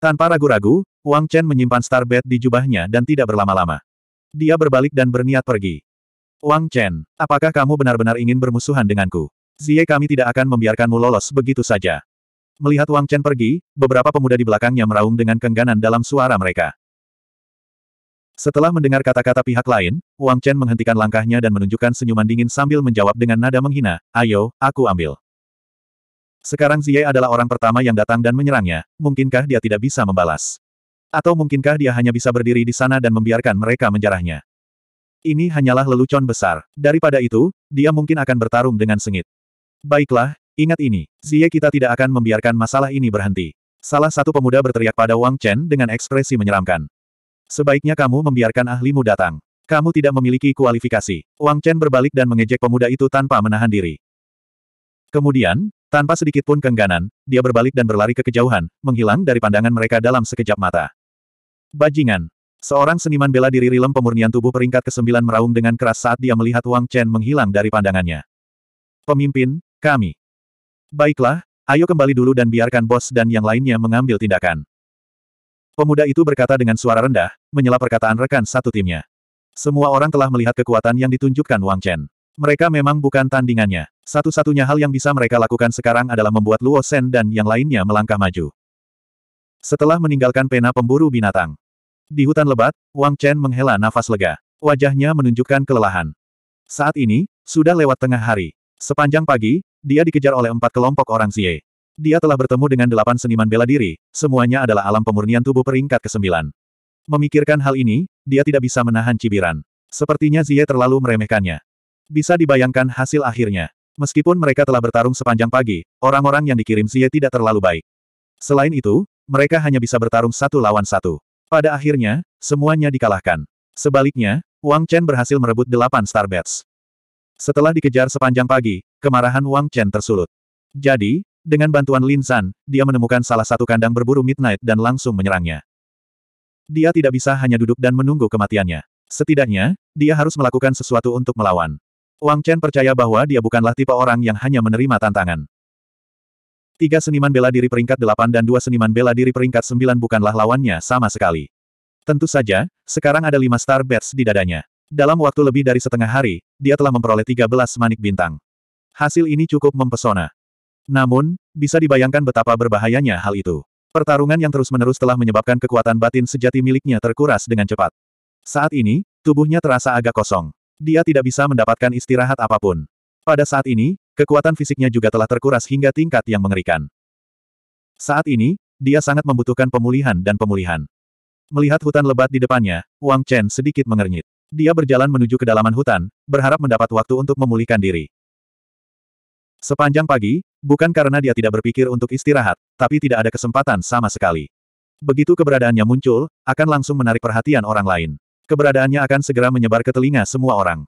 Tanpa ragu-ragu, Wang Chen menyimpan Bed di jubahnya dan tidak berlama-lama. Dia berbalik dan berniat pergi. Wang Chen, apakah kamu benar-benar ingin bermusuhan denganku? Zie kami tidak akan membiarkanmu lolos begitu saja. Melihat Wang Chen pergi, beberapa pemuda di belakangnya meraung dengan kengganan dalam suara mereka. Setelah mendengar kata-kata pihak lain, Wang Chen menghentikan langkahnya dan menunjukkan senyuman dingin sambil menjawab dengan nada menghina, ayo, aku ambil. Sekarang Zie adalah orang pertama yang datang dan menyerangnya, mungkinkah dia tidak bisa membalas? Atau mungkinkah dia hanya bisa berdiri di sana dan membiarkan mereka menjarahnya? Ini hanyalah lelucon besar. Daripada itu, dia mungkin akan bertarung dengan sengit. Baiklah, ingat ini, Zie kita tidak akan membiarkan masalah ini berhenti. Salah satu pemuda berteriak pada Wang Chen dengan ekspresi menyeramkan. Sebaiknya kamu membiarkan ahlimu datang. Kamu tidak memiliki kualifikasi. Wang Chen berbalik dan mengejek pemuda itu tanpa menahan diri. Kemudian, tanpa sedikit pun kengganan, dia berbalik dan berlari ke kejauhan, menghilang dari pandangan mereka dalam sekejap mata. Bajingan. Seorang seniman bela diri rilem pemurnian tubuh peringkat ke-9 meraung dengan keras saat dia melihat Wang Chen menghilang dari pandangannya. Pemimpin, kami. Baiklah, ayo kembali dulu dan biarkan bos dan yang lainnya mengambil tindakan. Pemuda itu berkata dengan suara rendah, menyela perkataan rekan satu timnya. Semua orang telah melihat kekuatan yang ditunjukkan Wang Chen. Mereka memang bukan tandingannya. Satu-satunya hal yang bisa mereka lakukan sekarang adalah membuat Luo Sen dan yang lainnya melangkah maju. Setelah meninggalkan pena pemburu binatang. Di hutan lebat, Wang Chen menghela nafas lega. Wajahnya menunjukkan kelelahan. Saat ini, sudah lewat tengah hari. Sepanjang pagi, dia dikejar oleh empat kelompok orang Xie. Dia telah bertemu dengan delapan seniman bela diri, semuanya adalah alam pemurnian tubuh peringkat ke-9. Memikirkan hal ini, dia tidak bisa menahan cibiran. Sepertinya Zie terlalu meremehkannya. Bisa dibayangkan hasil akhirnya. Meskipun mereka telah bertarung sepanjang pagi, orang-orang yang dikirim Xie tidak terlalu baik. Selain itu, mereka hanya bisa bertarung satu lawan satu. Pada akhirnya, semuanya dikalahkan. Sebaliknya, Wang Chen berhasil merebut delapan star bets. Setelah dikejar sepanjang pagi, kemarahan Wang Chen tersulut. Jadi, dengan bantuan Lin San, dia menemukan salah satu kandang berburu Midnight dan langsung menyerangnya. Dia tidak bisa hanya duduk dan menunggu kematiannya. Setidaknya, dia harus melakukan sesuatu untuk melawan. Wang Chen percaya bahwa dia bukanlah tipe orang yang hanya menerima tantangan. Tiga seniman bela diri peringkat delapan dan dua seniman bela diri peringkat sembilan bukanlah lawannya sama sekali. Tentu saja, sekarang ada lima star bats di dadanya. Dalam waktu lebih dari setengah hari, dia telah memperoleh tiga belas manik bintang. Hasil ini cukup mempesona. Namun, bisa dibayangkan betapa berbahayanya hal itu. Pertarungan yang terus-menerus telah menyebabkan kekuatan batin sejati miliknya terkuras dengan cepat. Saat ini, tubuhnya terasa agak kosong. Dia tidak bisa mendapatkan istirahat apapun. Pada saat ini, kekuatan fisiknya juga telah terkuras hingga tingkat yang mengerikan. Saat ini, dia sangat membutuhkan pemulihan dan pemulihan. Melihat hutan lebat di depannya, Wang Chen sedikit mengernyit. Dia berjalan menuju kedalaman hutan, berharap mendapat waktu untuk memulihkan diri. Sepanjang pagi, bukan karena dia tidak berpikir untuk istirahat, tapi tidak ada kesempatan sama sekali. Begitu keberadaannya muncul, akan langsung menarik perhatian orang lain keberadaannya akan segera menyebar ke telinga semua orang.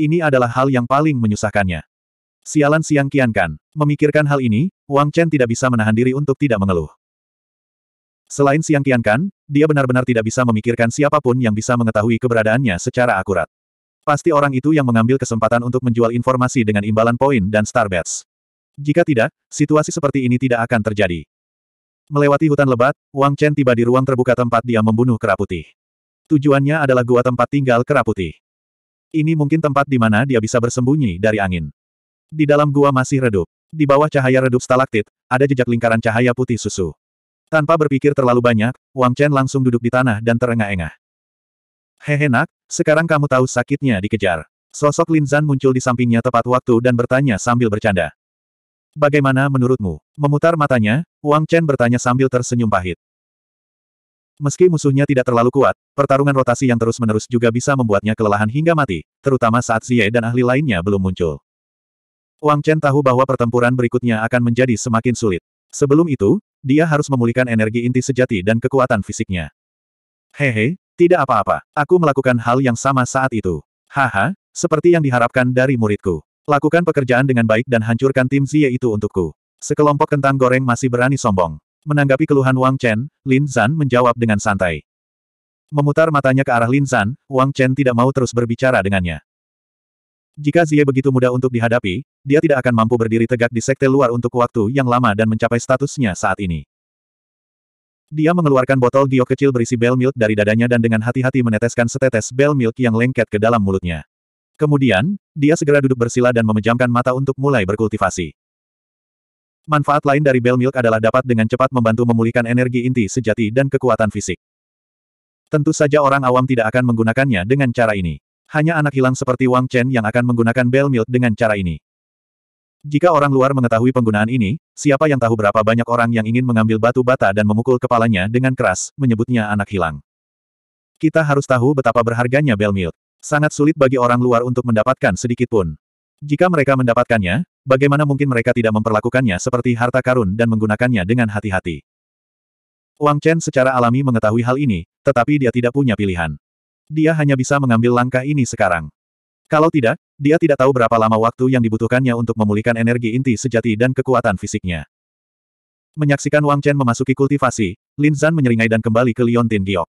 Ini adalah hal yang paling menyusahkannya. Sialan Siang Kian Kan, Memikirkan hal ini, Wang Chen tidak bisa menahan diri untuk tidak mengeluh. Selain Siang Kian Kan, dia benar-benar tidak bisa memikirkan siapapun yang bisa mengetahui keberadaannya secara akurat. Pasti orang itu yang mengambil kesempatan untuk menjual informasi dengan imbalan poin dan starbats. Jika tidak, situasi seperti ini tidak akan terjadi. Melewati hutan lebat, Wang Chen tiba di ruang terbuka tempat dia membunuh kera putih. Tujuannya adalah gua tempat tinggal kera putih. Ini mungkin tempat di mana dia bisa bersembunyi dari angin. Di dalam gua masih redup. Di bawah cahaya redup stalaktit, ada jejak lingkaran cahaya putih susu. Tanpa berpikir terlalu banyak, Wang Chen langsung duduk di tanah dan terengah-engah. Hehe nak, sekarang kamu tahu sakitnya dikejar. Sosok Lin Zan muncul di sampingnya tepat waktu dan bertanya sambil bercanda. Bagaimana menurutmu? Memutar matanya, Wang Chen bertanya sambil tersenyum pahit. Meski musuhnya tidak terlalu kuat, pertarungan rotasi yang terus-menerus juga bisa membuatnya kelelahan hingga mati, terutama saat Xie dan ahli lainnya belum muncul. Wang Chen tahu bahwa pertempuran berikutnya akan menjadi semakin sulit. Sebelum itu, dia harus memulihkan energi inti sejati dan kekuatan fisiknya. Hehe, tidak apa-apa. Aku melakukan hal yang sama saat itu. Haha, seperti yang diharapkan dari muridku. Lakukan pekerjaan dengan baik dan hancurkan tim Xie itu untukku. Sekelompok kentang goreng masih berani sombong. Menanggapi keluhan Wang Chen, Lin Zan menjawab dengan santai. Memutar matanya ke arah Lin Zan, Wang Chen tidak mau terus berbicara dengannya. Jika Zie begitu mudah untuk dihadapi, dia tidak akan mampu berdiri tegak di sekte luar untuk waktu yang lama dan mencapai statusnya saat ini. Dia mengeluarkan botol giok kecil berisi bell milk dari dadanya dan dengan hati-hati meneteskan setetes bell milk yang lengket ke dalam mulutnya. Kemudian, dia segera duduk bersila dan memejamkan mata untuk mulai berkultivasi. Manfaat lain dari Bell Milk adalah dapat dengan cepat membantu memulihkan energi inti sejati dan kekuatan fisik. Tentu saja orang awam tidak akan menggunakannya dengan cara ini. Hanya anak hilang seperti Wang Chen yang akan menggunakan Bell Milk dengan cara ini. Jika orang luar mengetahui penggunaan ini, siapa yang tahu berapa banyak orang yang ingin mengambil batu bata dan memukul kepalanya dengan keras, menyebutnya anak hilang. Kita harus tahu betapa berharganya Bell Milk. Sangat sulit bagi orang luar untuk mendapatkan sedikit pun. Jika mereka mendapatkannya, bagaimana mungkin mereka tidak memperlakukannya seperti harta karun dan menggunakannya dengan hati-hati. Wang Chen secara alami mengetahui hal ini, tetapi dia tidak punya pilihan. Dia hanya bisa mengambil langkah ini sekarang. Kalau tidak, dia tidak tahu berapa lama waktu yang dibutuhkannya untuk memulihkan energi inti sejati dan kekuatan fisiknya. Menyaksikan Wang Chen memasuki kultivasi, Lin Zan menyeringai dan kembali ke Liontin Giok.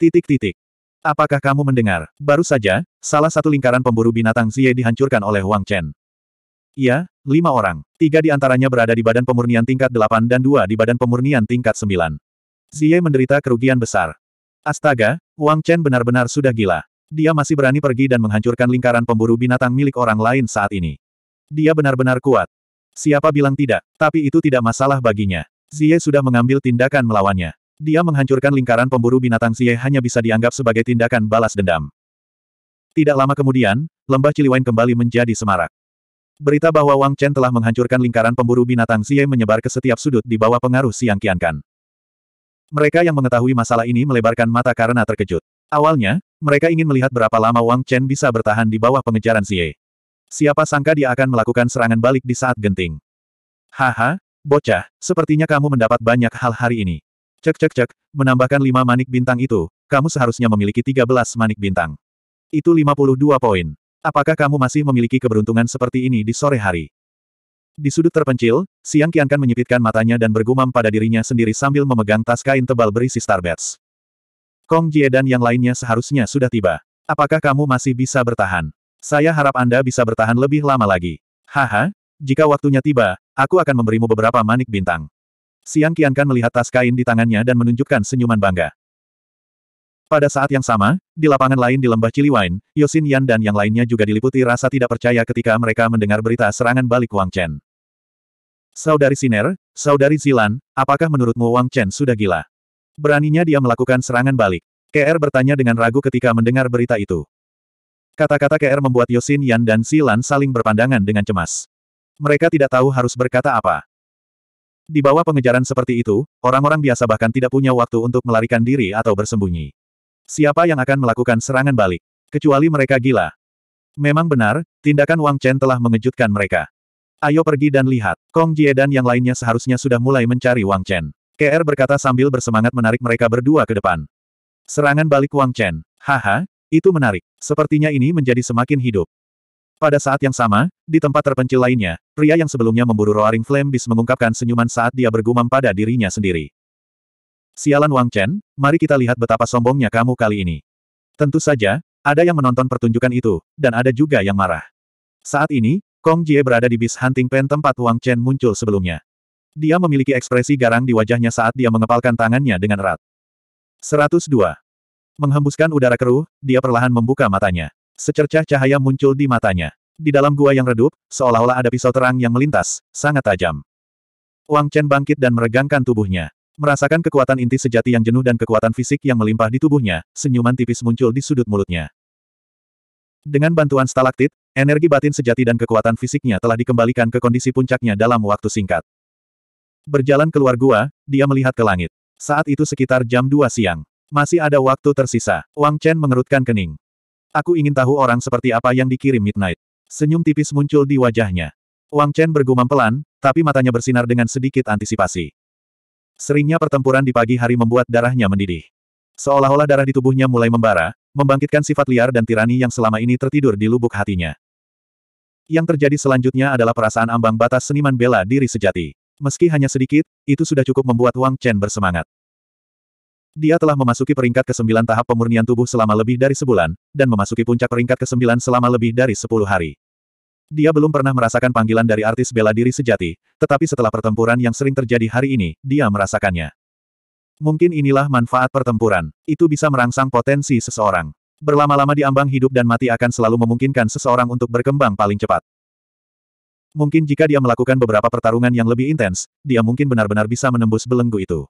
Titik-titik. Apakah kamu mendengar? Baru saja, salah satu lingkaran pemburu binatang Zie dihancurkan oleh Wang Chen. Iya, lima orang. Tiga di antaranya berada di badan pemurnian tingkat delapan dan dua di badan pemurnian tingkat sembilan. Xie menderita kerugian besar. Astaga, Wang Chen benar-benar sudah gila. Dia masih berani pergi dan menghancurkan lingkaran pemburu binatang milik orang lain saat ini. Dia benar-benar kuat. Siapa bilang tidak, tapi itu tidak masalah baginya. Xie sudah mengambil tindakan melawannya. Dia menghancurkan lingkaran pemburu binatang Xie hanya bisa dianggap sebagai tindakan balas dendam. Tidak lama kemudian, lembah Ciliwain kembali menjadi semarak. Berita bahwa Wang Chen telah menghancurkan lingkaran pemburu binatang Xie menyebar ke setiap sudut di bawah pengaruh Siang Qiankan. Mereka yang mengetahui masalah ini melebarkan mata karena terkejut. Awalnya, mereka ingin melihat berapa lama Wang Chen bisa bertahan di bawah pengejaran Xie. Siapa sangka dia akan melakukan serangan balik di saat genting. Haha, bocah, sepertinya kamu mendapat banyak hal hari ini. Cek cek cek, menambahkan lima manik bintang itu, kamu seharusnya memiliki tiga belas manik bintang. Itu 52 poin. Apakah kamu masih memiliki keberuntungan seperti ini di sore hari? Di sudut terpencil, Siang Kiankan menyipitkan matanya dan bergumam pada dirinya sendiri sambil memegang tas kain tebal berisi starbets. Kong Jie dan yang lainnya seharusnya sudah tiba. Apakah kamu masih bisa bertahan? Saya harap Anda bisa bertahan lebih lama lagi. Haha, jika waktunya tiba, aku akan memberimu beberapa manik bintang. Siang Kiankan melihat tas kain di tangannya dan menunjukkan senyuman bangga. Pada saat yang sama, di lapangan lain di lembah Ciliwain, Yosin Yan dan yang lainnya juga diliputi rasa tidak percaya ketika mereka mendengar berita serangan balik Wang Chen. Saudari Siner, Saudari Zilan, apakah menurutmu Wang Chen sudah gila? Beraninya dia melakukan serangan balik. KR bertanya dengan ragu ketika mendengar berita itu. Kata-kata KR membuat Yosin Yan dan Zilan saling berpandangan dengan cemas. Mereka tidak tahu harus berkata apa. Di bawah pengejaran seperti itu, orang-orang biasa bahkan tidak punya waktu untuk melarikan diri atau bersembunyi. Siapa yang akan melakukan serangan balik? Kecuali mereka gila. Memang benar, tindakan Wang Chen telah mengejutkan mereka. Ayo pergi dan lihat. Kong Jie dan yang lainnya seharusnya sudah mulai mencari Wang Chen. KR berkata sambil bersemangat menarik mereka berdua ke depan. Serangan balik Wang Chen. Haha, itu menarik. Sepertinya ini menjadi semakin hidup. Pada saat yang sama, di tempat terpencil lainnya, pria yang sebelumnya memburu Roaring Flame Beast mengungkapkan senyuman saat dia bergumam pada dirinya sendiri. Sialan Wang Chen, mari kita lihat betapa sombongnya kamu kali ini. Tentu saja, ada yang menonton pertunjukan itu, dan ada juga yang marah. Saat ini, Kong Jie berada di bis Hunting Pen tempat Wang Chen muncul sebelumnya. Dia memiliki ekspresi garang di wajahnya saat dia mengepalkan tangannya dengan erat. 102. Menghembuskan udara keruh, dia perlahan membuka matanya. Secercah cahaya muncul di matanya. Di dalam gua yang redup, seolah-olah ada pisau terang yang melintas, sangat tajam. Wang Chen bangkit dan meregangkan tubuhnya. Merasakan kekuatan inti sejati yang jenuh dan kekuatan fisik yang melimpah di tubuhnya, senyuman tipis muncul di sudut mulutnya. Dengan bantuan stalaktit, energi batin sejati dan kekuatan fisiknya telah dikembalikan ke kondisi puncaknya dalam waktu singkat. Berjalan keluar gua, dia melihat ke langit. Saat itu sekitar jam 2 siang. Masih ada waktu tersisa. Wang Chen mengerutkan kening. Aku ingin tahu orang seperti apa yang dikirim Midnight. Senyum tipis muncul di wajahnya. Wang Chen bergumam pelan, tapi matanya bersinar dengan sedikit antisipasi. Seringnya pertempuran di pagi hari membuat darahnya mendidih. Seolah-olah darah di tubuhnya mulai membara, membangkitkan sifat liar dan tirani yang selama ini tertidur di lubuk hatinya. Yang terjadi selanjutnya adalah perasaan ambang batas seniman bela diri sejati. Meski hanya sedikit, itu sudah cukup membuat Wang Chen bersemangat. Dia telah memasuki peringkat ke-9 tahap pemurnian tubuh selama lebih dari sebulan, dan memasuki puncak peringkat ke-9 selama lebih dari 10 hari. Dia belum pernah merasakan panggilan dari artis bela diri sejati, tetapi setelah pertempuran yang sering terjadi hari ini, dia merasakannya. Mungkin inilah manfaat pertempuran. Itu bisa merangsang potensi seseorang. Berlama-lama di ambang hidup dan mati akan selalu memungkinkan seseorang untuk berkembang paling cepat. Mungkin jika dia melakukan beberapa pertarungan yang lebih intens, dia mungkin benar-benar bisa menembus belenggu itu.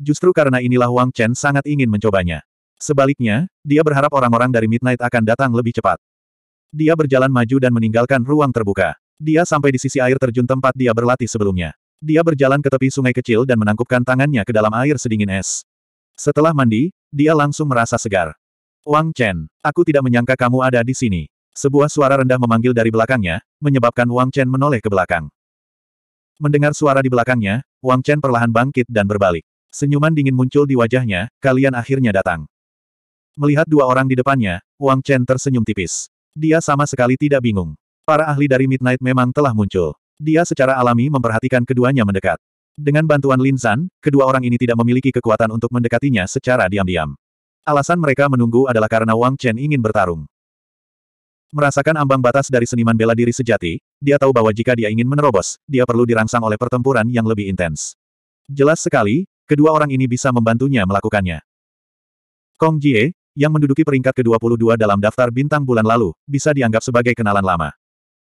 Justru karena inilah Wang Chen sangat ingin mencobanya. Sebaliknya, dia berharap orang-orang dari Midnight akan datang lebih cepat. Dia berjalan maju dan meninggalkan ruang terbuka. Dia sampai di sisi air terjun tempat dia berlatih sebelumnya. Dia berjalan ke tepi sungai kecil dan menangkupkan tangannya ke dalam air sedingin es. Setelah mandi, dia langsung merasa segar. Wang Chen, aku tidak menyangka kamu ada di sini. Sebuah suara rendah memanggil dari belakangnya, menyebabkan Wang Chen menoleh ke belakang. Mendengar suara di belakangnya, Wang Chen perlahan bangkit dan berbalik. Senyuman dingin muncul di wajahnya, kalian akhirnya datang. Melihat dua orang di depannya, Wang Chen tersenyum tipis. Dia sama sekali tidak bingung. Para ahli dari Midnight memang telah muncul. Dia secara alami memperhatikan keduanya mendekat. Dengan bantuan Linsan, kedua orang ini tidak memiliki kekuatan untuk mendekatinya secara diam-diam. Alasan mereka menunggu adalah karena Wang Chen ingin bertarung. Merasakan ambang batas dari seniman bela diri sejati, dia tahu bahwa jika dia ingin menerobos, dia perlu dirangsang oleh pertempuran yang lebih intens. Jelas sekali, kedua orang ini bisa membantunya melakukannya. Kong Jie, yang menduduki peringkat ke-22 dalam daftar bintang bulan lalu, bisa dianggap sebagai kenalan lama.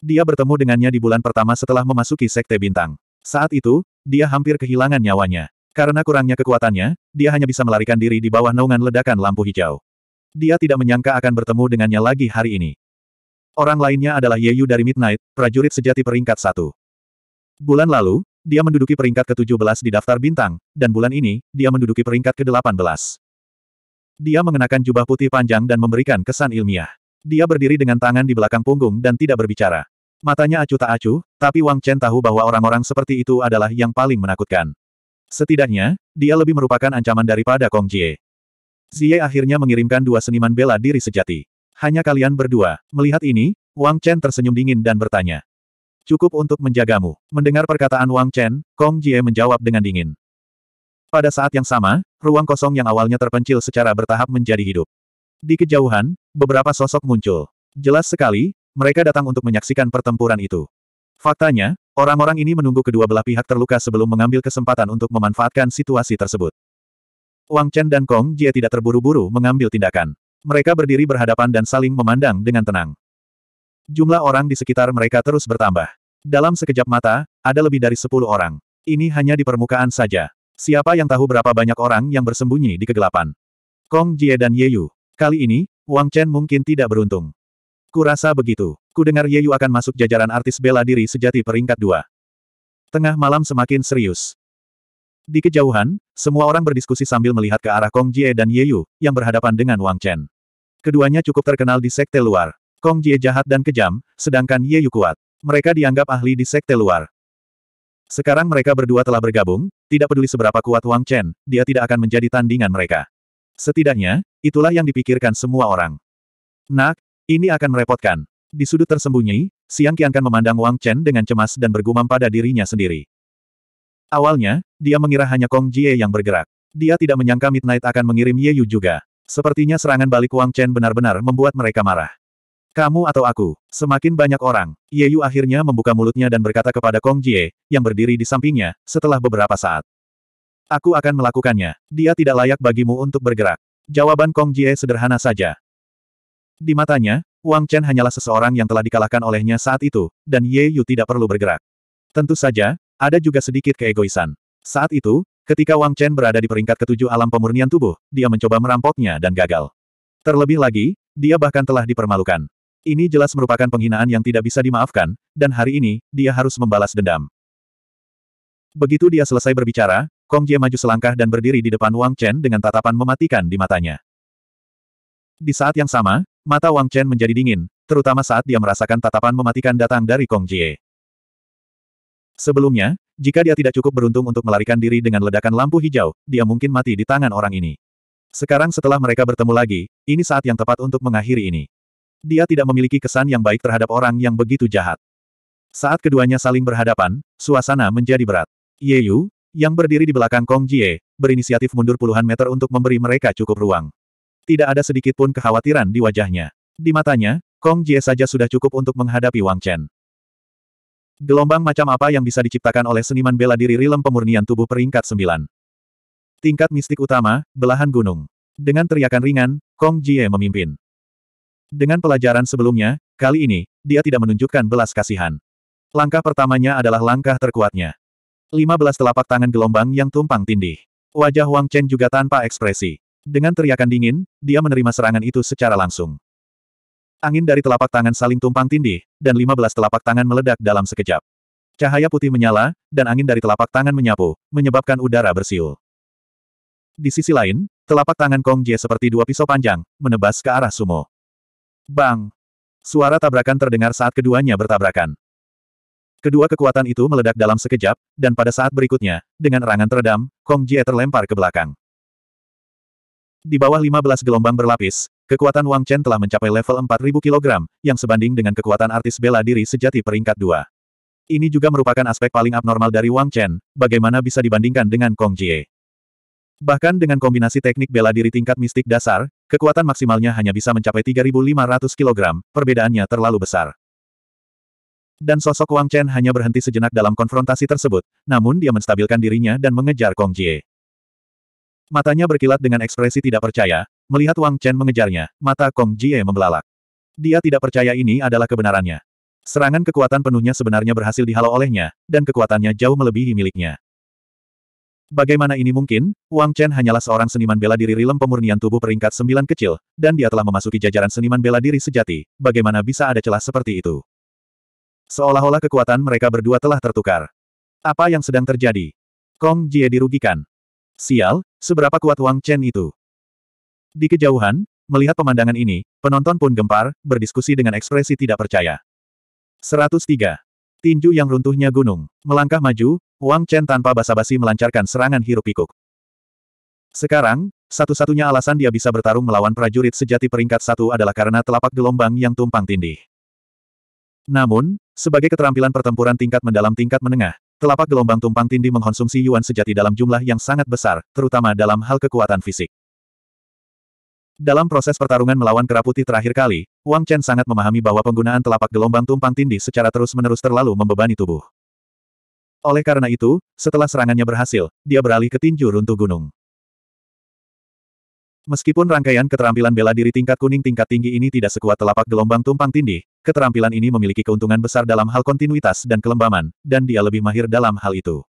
Dia bertemu dengannya di bulan pertama setelah memasuki Sekte Bintang. Saat itu, dia hampir kehilangan nyawanya. Karena kurangnya kekuatannya, dia hanya bisa melarikan diri di bawah naungan ledakan lampu hijau. Dia tidak menyangka akan bertemu dengannya lagi hari ini. Orang lainnya adalah Ye Yu dari Midnight, prajurit sejati peringkat satu. Bulan lalu, dia menduduki peringkat ke-17 di daftar bintang, dan bulan ini, dia menduduki peringkat ke-18. Dia mengenakan jubah putih panjang dan memberikan kesan ilmiah. Dia berdiri dengan tangan di belakang punggung dan tidak berbicara. Matanya acuh tak acuh, tapi Wang Chen tahu bahwa orang-orang seperti itu adalah yang paling menakutkan. Setidaknya, dia lebih merupakan ancaman daripada Kong Jie. Jie akhirnya mengirimkan dua seniman bela diri sejati. Hanya kalian berdua. Melihat ini, Wang Chen tersenyum dingin dan bertanya. Cukup untuk menjagamu. Mendengar perkataan Wang Chen, Kong Jie menjawab dengan dingin. Pada saat yang sama, ruang kosong yang awalnya terpencil secara bertahap menjadi hidup. Di kejauhan, beberapa sosok muncul. Jelas sekali, mereka datang untuk menyaksikan pertempuran itu. Faktanya, orang-orang ini menunggu kedua belah pihak terluka sebelum mengambil kesempatan untuk memanfaatkan situasi tersebut. Wang Chen dan Kong Jie tidak terburu-buru mengambil tindakan. Mereka berdiri berhadapan dan saling memandang dengan tenang. Jumlah orang di sekitar mereka terus bertambah. Dalam sekejap mata, ada lebih dari sepuluh orang. Ini hanya di permukaan saja. Siapa yang tahu berapa banyak orang yang bersembunyi di kegelapan? Kong Jie dan Ye Yu. Kali ini, Wang Chen mungkin tidak beruntung. Kurasa begitu. Ku dengar Ye Yu akan masuk jajaran artis bela diri sejati peringkat dua. Tengah malam semakin serius. Di kejauhan, semua orang berdiskusi sambil melihat ke arah Kong Jie dan Ye Yu, yang berhadapan dengan Wang Chen. Keduanya cukup terkenal di sekte luar. Kong Jie jahat dan kejam, sedangkan Ye Yu kuat. Mereka dianggap ahli di sekte luar. Sekarang mereka berdua telah bergabung, tidak peduli seberapa kuat Wang Chen, dia tidak akan menjadi tandingan mereka. Setidaknya, itulah yang dipikirkan semua orang. Nak, ini akan merepotkan. Di sudut tersembunyi, Siang Qian Kan memandang Wang Chen dengan cemas dan bergumam pada dirinya sendiri. Awalnya, dia mengira hanya Kong Jie yang bergerak. Dia tidak menyangka Midnight akan mengirim Ye Yu juga. Sepertinya serangan balik Wang Chen benar-benar membuat mereka marah. Kamu atau aku? Semakin banyak orang, Ye Yu akhirnya membuka mulutnya dan berkata kepada Kong Jie, yang berdiri di sampingnya, setelah beberapa saat. Aku akan melakukannya. Dia tidak layak bagimu untuk bergerak. Jawaban Kong Jie sederhana saja. Di matanya, Wang Chen hanyalah seseorang yang telah dikalahkan olehnya saat itu, dan Ye Yu tidak perlu bergerak. Tentu saja, ada juga sedikit keegoisan. Saat itu, ketika Wang Chen berada di peringkat ketujuh alam pemurnian tubuh, dia mencoba merampoknya dan gagal. Terlebih lagi, dia bahkan telah dipermalukan. Ini jelas merupakan penghinaan yang tidak bisa dimaafkan, dan hari ini, dia harus membalas dendam. Begitu dia selesai berbicara, Kong Jie maju selangkah dan berdiri di depan Wang Chen dengan tatapan mematikan di matanya. Di saat yang sama, mata Wang Chen menjadi dingin, terutama saat dia merasakan tatapan mematikan datang dari Kong Jie. Sebelumnya, jika dia tidak cukup beruntung untuk melarikan diri dengan ledakan lampu hijau, dia mungkin mati di tangan orang ini. Sekarang setelah mereka bertemu lagi, ini saat yang tepat untuk mengakhiri ini. Dia tidak memiliki kesan yang baik terhadap orang yang begitu jahat. Saat keduanya saling berhadapan, suasana menjadi berat. Ye Yu, yang berdiri di belakang Kong Jie, berinisiatif mundur puluhan meter untuk memberi mereka cukup ruang. Tidak ada sedikit pun kekhawatiran di wajahnya. Di matanya, Kong Jie saja sudah cukup untuk menghadapi Wang Chen. Gelombang macam apa yang bisa diciptakan oleh seniman bela diri rilem pemurnian tubuh peringkat 9. Tingkat mistik utama, belahan gunung. Dengan teriakan ringan, Kong Jie memimpin. Dengan pelajaran sebelumnya, kali ini, dia tidak menunjukkan belas kasihan. Langkah pertamanya adalah langkah terkuatnya. 15 telapak tangan gelombang yang tumpang tindih. Wajah Wang Chen juga tanpa ekspresi. Dengan teriakan dingin, dia menerima serangan itu secara langsung. Angin dari telapak tangan saling tumpang tindih, dan 15 telapak tangan meledak dalam sekejap. Cahaya putih menyala, dan angin dari telapak tangan menyapu, menyebabkan udara bersiul. Di sisi lain, telapak tangan Kong Jie seperti dua pisau panjang, menebas ke arah Sumo. Bang! Suara tabrakan terdengar saat keduanya bertabrakan. Kedua kekuatan itu meledak dalam sekejap, dan pada saat berikutnya, dengan erangan teredam, Kong Jie terlempar ke belakang. Di bawah 15 gelombang berlapis, kekuatan Wang Chen telah mencapai level 4000 kg, yang sebanding dengan kekuatan artis bela diri sejati peringkat 2. Ini juga merupakan aspek paling abnormal dari Wang Chen, bagaimana bisa dibandingkan dengan Kong Jie. Bahkan dengan kombinasi teknik bela diri tingkat mistik dasar, kekuatan maksimalnya hanya bisa mencapai 3.500 kg, perbedaannya terlalu besar. Dan sosok Wang Chen hanya berhenti sejenak dalam konfrontasi tersebut, namun dia menstabilkan dirinya dan mengejar Kong Jie. Matanya berkilat dengan ekspresi tidak percaya, melihat Wang Chen mengejarnya, mata Kong Jie membelalak. Dia tidak percaya ini adalah kebenarannya. Serangan kekuatan penuhnya sebenarnya berhasil dihalau olehnya, dan kekuatannya jauh melebihi miliknya. Bagaimana ini mungkin? Wang Chen hanyalah seorang seniman bela diri rilem pemurnian tubuh peringkat sembilan kecil, dan dia telah memasuki jajaran seniman bela diri sejati. Bagaimana bisa ada celah seperti itu? Seolah-olah kekuatan mereka berdua telah tertukar. Apa yang sedang terjadi? Kong Jie dirugikan. Sial, seberapa kuat Wang Chen itu? Di kejauhan, melihat pemandangan ini, penonton pun gempar, berdiskusi dengan ekspresi tidak percaya. 103. Tinju yang runtuhnya gunung. Melangkah maju, Wang Chen tanpa basa-basi melancarkan serangan hirup pikuk. Sekarang, satu-satunya alasan dia bisa bertarung melawan prajurit sejati peringkat satu adalah karena telapak gelombang yang tumpang tindih. Namun, sebagai keterampilan pertempuran tingkat mendalam tingkat menengah, telapak gelombang tumpang tindih mengkonsumsi yuan sejati dalam jumlah yang sangat besar, terutama dalam hal kekuatan fisik. Dalam proses pertarungan melawan Keraputi terakhir kali, Wang Chen sangat memahami bahwa penggunaan telapak gelombang tumpang tindih secara terus-menerus terlalu membebani tubuh. Oleh karena itu, setelah serangannya berhasil, dia beralih ke tinju runtuh gunung. Meskipun rangkaian keterampilan bela diri tingkat kuning tingkat tinggi ini tidak sekuat telapak gelombang tumpang tindih, keterampilan ini memiliki keuntungan besar dalam hal kontinuitas dan kelembaman, dan dia lebih mahir dalam hal itu.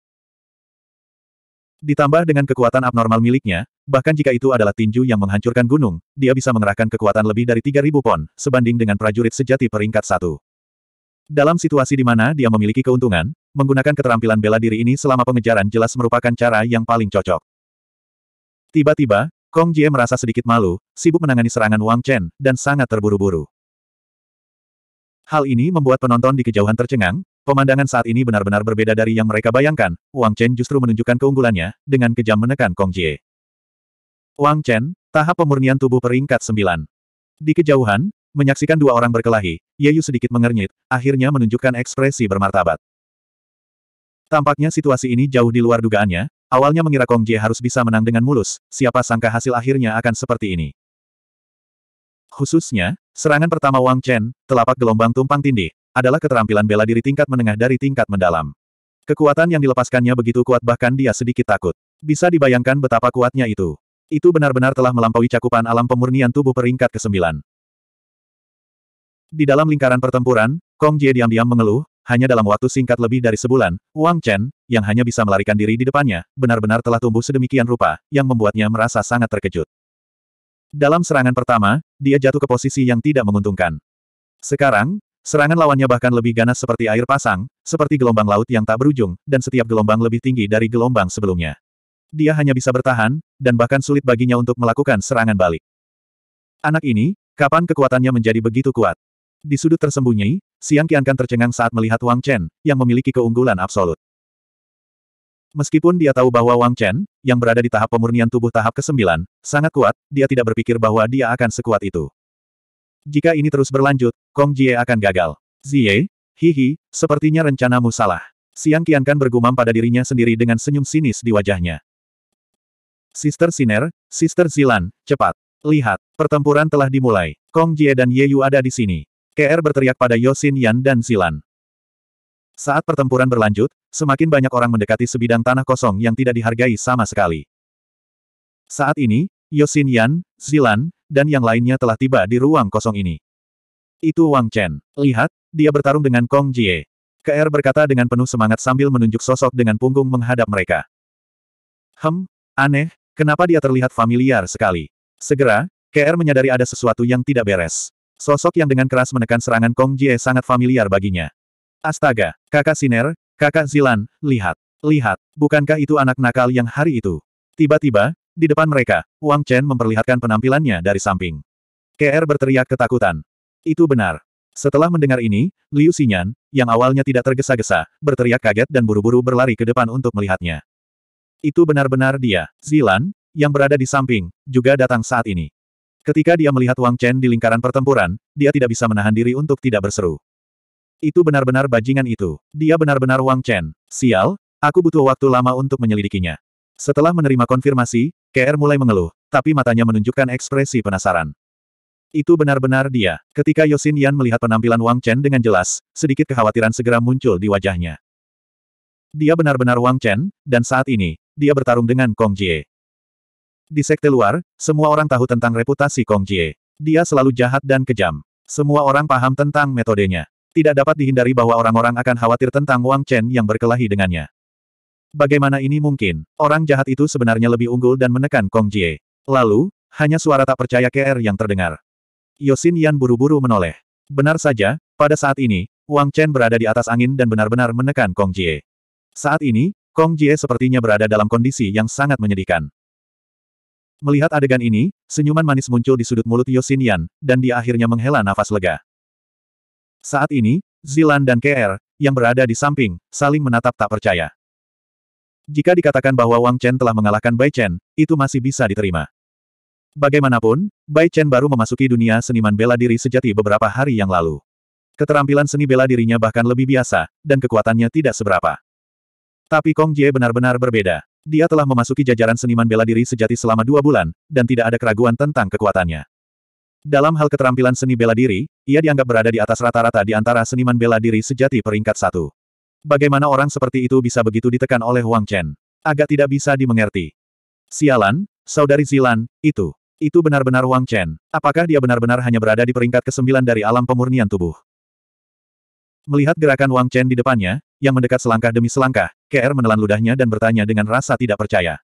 Ditambah dengan kekuatan abnormal miliknya, bahkan jika itu adalah tinju yang menghancurkan gunung, dia bisa mengerahkan kekuatan lebih dari 3.000 pon, sebanding dengan prajurit sejati peringkat satu. Dalam situasi di mana dia memiliki keuntungan, menggunakan keterampilan bela diri ini selama pengejaran jelas merupakan cara yang paling cocok. Tiba-tiba, Kong Jie merasa sedikit malu, sibuk menangani serangan Wang Chen, dan sangat terburu-buru. Hal ini membuat penonton di kejauhan tercengang, pemandangan saat ini benar-benar berbeda dari yang mereka bayangkan, Wang Chen justru menunjukkan keunggulannya, dengan kejam menekan Kong Jie. Wang Chen, tahap pemurnian tubuh peringkat 9. Di kejauhan, menyaksikan dua orang berkelahi, Ye Yu sedikit mengernyit, akhirnya menunjukkan ekspresi bermartabat. Tampaknya situasi ini jauh di luar dugaannya, awalnya mengira Kong Jie harus bisa menang dengan mulus, siapa sangka hasil akhirnya akan seperti ini. Khususnya, serangan pertama Wang Chen, telapak gelombang tumpang tindih, adalah keterampilan bela diri tingkat menengah dari tingkat mendalam. Kekuatan yang dilepaskannya begitu kuat bahkan dia sedikit takut. Bisa dibayangkan betapa kuatnya itu. Itu benar-benar telah melampaui cakupan alam pemurnian tubuh peringkat ke-9. Di dalam lingkaran pertempuran, Kong Jie diam-diam mengeluh, hanya dalam waktu singkat lebih dari sebulan, Wang Chen, yang hanya bisa melarikan diri di depannya, benar-benar telah tumbuh sedemikian rupa, yang membuatnya merasa sangat terkejut. Dalam serangan pertama, dia jatuh ke posisi yang tidak menguntungkan. Sekarang, serangan lawannya bahkan lebih ganas seperti air pasang, seperti gelombang laut yang tak berujung, dan setiap gelombang lebih tinggi dari gelombang sebelumnya. Dia hanya bisa bertahan, dan bahkan sulit baginya untuk melakukan serangan balik. Anak ini, kapan kekuatannya menjadi begitu kuat? Di sudut tersembunyi, Siang Qiankan tercengang saat melihat Wang Chen, yang memiliki keunggulan absolut. Meskipun dia tahu bahwa Wang Chen, yang berada di tahap pemurnian tubuh tahap ke-9, sangat kuat, dia tidak berpikir bahwa dia akan sekuat itu. Jika ini terus berlanjut, Kong Jie akan gagal. Zie, hihi, sepertinya rencanamu salah. Siang Qiankan bergumam pada dirinya sendiri dengan senyum sinis di wajahnya. Sister Siner, Sister Zilan, cepat. Lihat, pertempuran telah dimulai. Kong Jie dan Ye Yu ada di sini. KR berteriak pada Yosin Yan dan Silan. Saat pertempuran berlanjut, semakin banyak orang mendekati sebidang tanah kosong yang tidak dihargai sama sekali. Saat ini, Yosin Yan, Zilan, dan yang lainnya telah tiba di ruang kosong ini. Itu Wang Chen. Lihat, dia bertarung dengan Kong Jie. KR berkata dengan penuh semangat sambil menunjuk sosok dengan punggung menghadap mereka. Hem, aneh, kenapa dia terlihat familiar sekali? Segera, KR menyadari ada sesuatu yang tidak beres. Sosok yang dengan keras menekan serangan Kong Jie sangat familiar baginya. Astaga, kakak Siner, kakak Zilan, lihat, lihat, bukankah itu anak nakal yang hari itu? Tiba-tiba, di depan mereka, Wang Chen memperlihatkan penampilannya dari samping. KR berteriak ketakutan. Itu benar. Setelah mendengar ini, Liu Xinyan, yang awalnya tidak tergesa-gesa, berteriak kaget dan buru-buru berlari ke depan untuk melihatnya. Itu benar-benar dia, Zilan, yang berada di samping, juga datang saat ini. Ketika dia melihat Wang Chen di lingkaran pertempuran, dia tidak bisa menahan diri untuk tidak berseru. Itu benar-benar bajingan itu. Dia benar-benar Wang Chen. Sial, aku butuh waktu lama untuk menyelidikinya. Setelah menerima konfirmasi, KR mulai mengeluh, tapi matanya menunjukkan ekspresi penasaran. Itu benar-benar dia. Ketika Yosin Yan melihat penampilan Wang Chen dengan jelas, sedikit kekhawatiran segera muncul di wajahnya. Dia benar-benar Wang Chen, dan saat ini, dia bertarung dengan Kong Jie. Di sekte luar, semua orang tahu tentang reputasi Kong Jie. Dia selalu jahat dan kejam. Semua orang paham tentang metodenya. Tidak dapat dihindari bahwa orang-orang akan khawatir tentang Wang Chen yang berkelahi dengannya. Bagaimana ini mungkin? Orang jahat itu sebenarnya lebih unggul dan menekan Kong Jie. Lalu, hanya suara tak percaya KR yang terdengar. Yosin Yan buru-buru menoleh. Benar saja, pada saat ini, Wang Chen berada di atas angin dan benar-benar menekan Kong Jie. Saat ini, Kong Jie sepertinya berada dalam kondisi yang sangat menyedihkan. Melihat adegan ini, senyuman manis muncul di sudut mulut Yosinian, dan dia akhirnya menghela nafas lega. Saat ini, Zilan dan KR, yang berada di samping, saling menatap tak percaya. Jika dikatakan bahwa Wang Chen telah mengalahkan Bai Chen, itu masih bisa diterima. Bagaimanapun, Bai Chen baru memasuki dunia seniman bela diri sejati beberapa hari yang lalu. Keterampilan seni bela dirinya bahkan lebih biasa, dan kekuatannya tidak seberapa. Tapi Kong Jie benar-benar berbeda. Dia telah memasuki jajaran seniman bela diri sejati selama dua bulan, dan tidak ada keraguan tentang kekuatannya. Dalam hal keterampilan seni bela diri, ia dianggap berada di atas rata-rata di antara seniman bela diri sejati peringkat satu. Bagaimana orang seperti itu bisa begitu ditekan oleh Wang Chen? Agak tidak bisa dimengerti. Sialan, saudari Zilan, itu. Itu benar-benar Wang Chen. Apakah dia benar-benar hanya berada di peringkat ke-9 dari alam pemurnian tubuh? Melihat gerakan Wang Chen di depannya, yang mendekat selangkah demi selangkah, KR menelan ludahnya dan bertanya dengan rasa tidak percaya.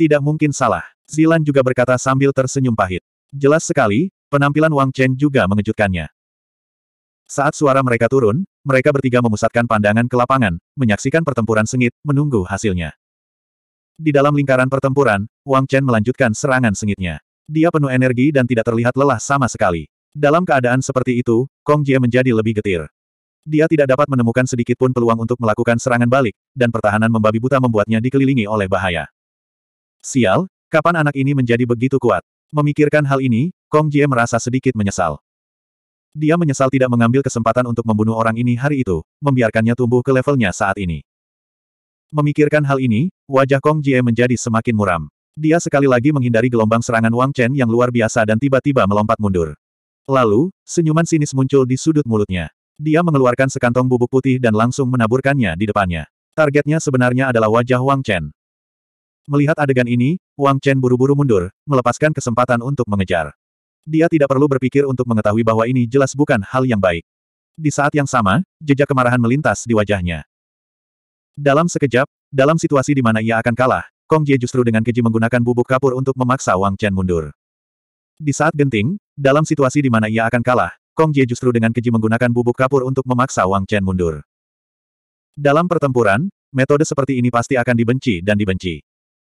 Tidak mungkin salah. Zilan juga berkata sambil tersenyum pahit. Jelas sekali, penampilan Wang Chen juga mengejutkannya. Saat suara mereka turun, mereka bertiga memusatkan pandangan ke lapangan, menyaksikan pertempuran sengit, menunggu hasilnya. Di dalam lingkaran pertempuran, Wang Chen melanjutkan serangan sengitnya. Dia penuh energi dan tidak terlihat lelah sama sekali. Dalam keadaan seperti itu, Kong Jie menjadi lebih getir. Dia tidak dapat menemukan sedikit pun peluang untuk melakukan serangan balik, dan pertahanan membabi buta membuatnya dikelilingi oleh bahaya. Sial, kapan anak ini menjadi begitu kuat? Memikirkan hal ini, Kong Jie merasa sedikit menyesal. Dia menyesal tidak mengambil kesempatan untuk membunuh orang ini hari itu, membiarkannya tumbuh ke levelnya saat ini. Memikirkan hal ini, wajah Kong Jie menjadi semakin muram. Dia sekali lagi menghindari gelombang serangan Wang Chen yang luar biasa dan tiba-tiba melompat mundur. Lalu, senyuman sinis muncul di sudut mulutnya. Dia mengeluarkan sekantong bubuk putih dan langsung menaburkannya di depannya. Targetnya sebenarnya adalah wajah Wang Chen. Melihat adegan ini, Wang Chen buru-buru mundur, melepaskan kesempatan untuk mengejar. Dia tidak perlu berpikir untuk mengetahui bahwa ini jelas bukan hal yang baik. Di saat yang sama, jejak kemarahan melintas di wajahnya. Dalam sekejap, dalam situasi di mana ia akan kalah, Kong Jie justru dengan keji menggunakan bubuk kapur untuk memaksa Wang Chen mundur. Di saat genting, dalam situasi di mana ia akan kalah, Kong Jie justru dengan keji menggunakan bubuk kapur untuk memaksa Wang Chen mundur. Dalam pertempuran, metode seperti ini pasti akan dibenci dan dibenci.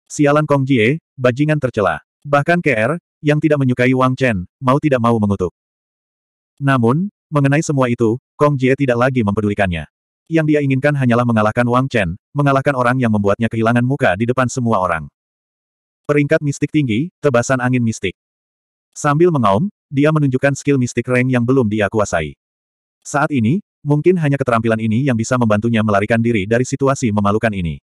Sialan Kong Jie, bajingan tercela. Bahkan KR, yang tidak menyukai Wang Chen, mau tidak mau mengutuk. Namun, mengenai semua itu, Kong Jie tidak lagi mempedulikannya. Yang dia inginkan hanyalah mengalahkan Wang Chen, mengalahkan orang yang membuatnya kehilangan muka di depan semua orang. Peringkat mistik tinggi, tebasan angin mistik. Sambil mengaum, dia menunjukkan skill mistik rank yang belum dia kuasai. Saat ini, mungkin hanya keterampilan ini yang bisa membantunya melarikan diri dari situasi memalukan ini.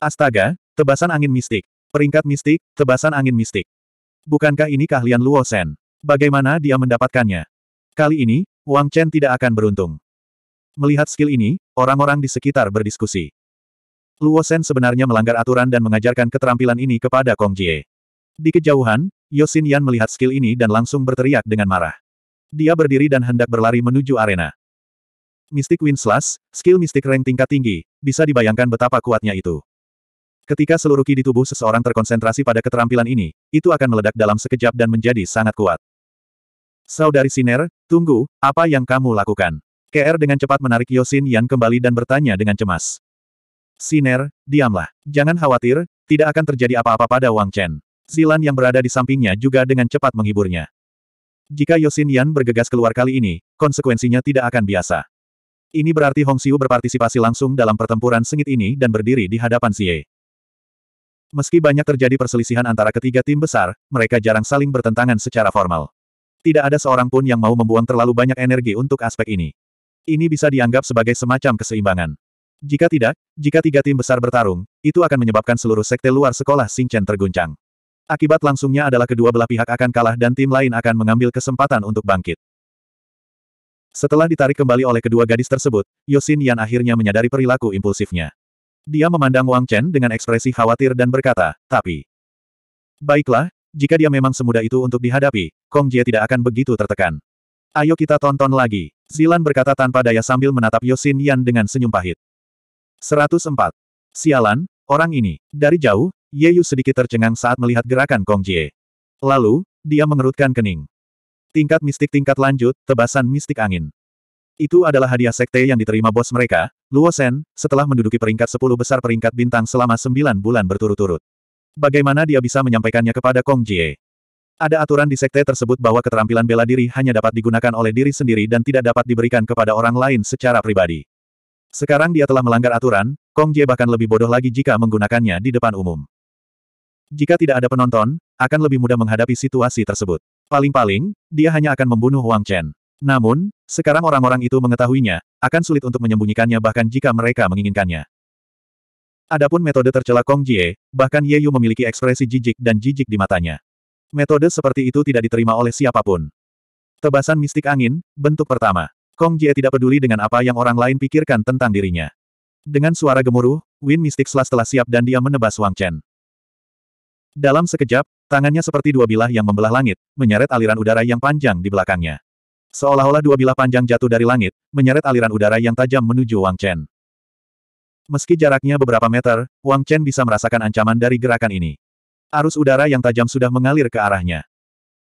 Astaga, tebasan angin mistik. Peringkat mistik, tebasan angin mistik. Bukankah ini keahlian Luo Shen? Bagaimana dia mendapatkannya? Kali ini, Wang Chen tidak akan beruntung. Melihat skill ini, orang-orang di sekitar berdiskusi. Luo Shen sebenarnya melanggar aturan dan mengajarkan keterampilan ini kepada Kong Jie. Di kejauhan, Yosin Yan melihat skill ini dan langsung berteriak dengan marah. Dia berdiri dan hendak berlari menuju arena. Mystic Wind Slash, skill mistik rank tingkat tinggi, bisa dibayangkan betapa kuatnya itu. Ketika seluruh ki di tubuh seseorang terkonsentrasi pada keterampilan ini, itu akan meledak dalam sekejap dan menjadi sangat kuat. Saudari Siner, tunggu, apa yang kamu lakukan? KR dengan cepat menarik Yosin Yan kembali dan bertanya dengan cemas. Siner, diamlah. Jangan khawatir, tidak akan terjadi apa-apa pada Wang Chen. Silan yang berada di sampingnya juga dengan cepat menghiburnya. Jika Yosin Yan bergegas keluar kali ini, konsekuensinya tidak akan biasa. Ini berarti Hong Xiu berpartisipasi langsung dalam pertempuran sengit ini dan berdiri di hadapan Xie. Meski banyak terjadi perselisihan antara ketiga tim besar, mereka jarang saling bertentangan secara formal. Tidak ada seorang pun yang mau membuang terlalu banyak energi untuk aspek ini. Ini bisa dianggap sebagai semacam keseimbangan. Jika tidak, jika tiga tim besar bertarung, itu akan menyebabkan seluruh sekte luar sekolah Xingchen terguncang. Akibat langsungnya adalah kedua belah pihak akan kalah dan tim lain akan mengambil kesempatan untuk bangkit. Setelah ditarik kembali oleh kedua gadis tersebut, Yosin Yan akhirnya menyadari perilaku impulsifnya. Dia memandang Wang Chen dengan ekspresi khawatir dan berkata, tapi... Baiklah, jika dia memang semudah itu untuk dihadapi, Kong Jie tidak akan begitu tertekan. Ayo kita tonton lagi. Zilan berkata tanpa daya sambil menatap Yosin Yan dengan senyum pahit. 104. Sialan, orang ini. Dari jauh, Ye Yu sedikit tercengang saat melihat gerakan Kong Jie. Lalu, dia mengerutkan kening. Tingkat mistik tingkat lanjut, tebasan mistik angin. Itu adalah hadiah sekte yang diterima bos mereka, Luo Shen, setelah menduduki peringkat 10 besar peringkat bintang selama 9 bulan berturut-turut. Bagaimana dia bisa menyampaikannya kepada Kong Jie? Ada aturan di sekte tersebut bahwa keterampilan bela diri hanya dapat digunakan oleh diri sendiri dan tidak dapat diberikan kepada orang lain secara pribadi. Sekarang dia telah melanggar aturan, Kong Jie bahkan lebih bodoh lagi jika menggunakannya di depan umum. Jika tidak ada penonton, akan lebih mudah menghadapi situasi tersebut. Paling-paling, dia hanya akan membunuh Wang Chen. Namun, sekarang orang-orang itu mengetahuinya, akan sulit untuk menyembunyikannya bahkan jika mereka menginginkannya. Adapun metode tercela Kong Jie, bahkan Ye Yu memiliki ekspresi jijik dan jijik di matanya. Metode seperti itu tidak diterima oleh siapapun. Tebasan mistik angin, bentuk pertama. Kong Jie tidak peduli dengan apa yang orang lain pikirkan tentang dirinya. Dengan suara gemuruh, Win Mystic Slash telah siap dan dia menebas Wang Chen. Dalam sekejap, tangannya seperti dua bilah yang membelah langit, menyeret aliran udara yang panjang di belakangnya. Seolah-olah dua bilah panjang jatuh dari langit, menyeret aliran udara yang tajam menuju Wang Chen. Meski jaraknya beberapa meter, Wang Chen bisa merasakan ancaman dari gerakan ini. Arus udara yang tajam sudah mengalir ke arahnya.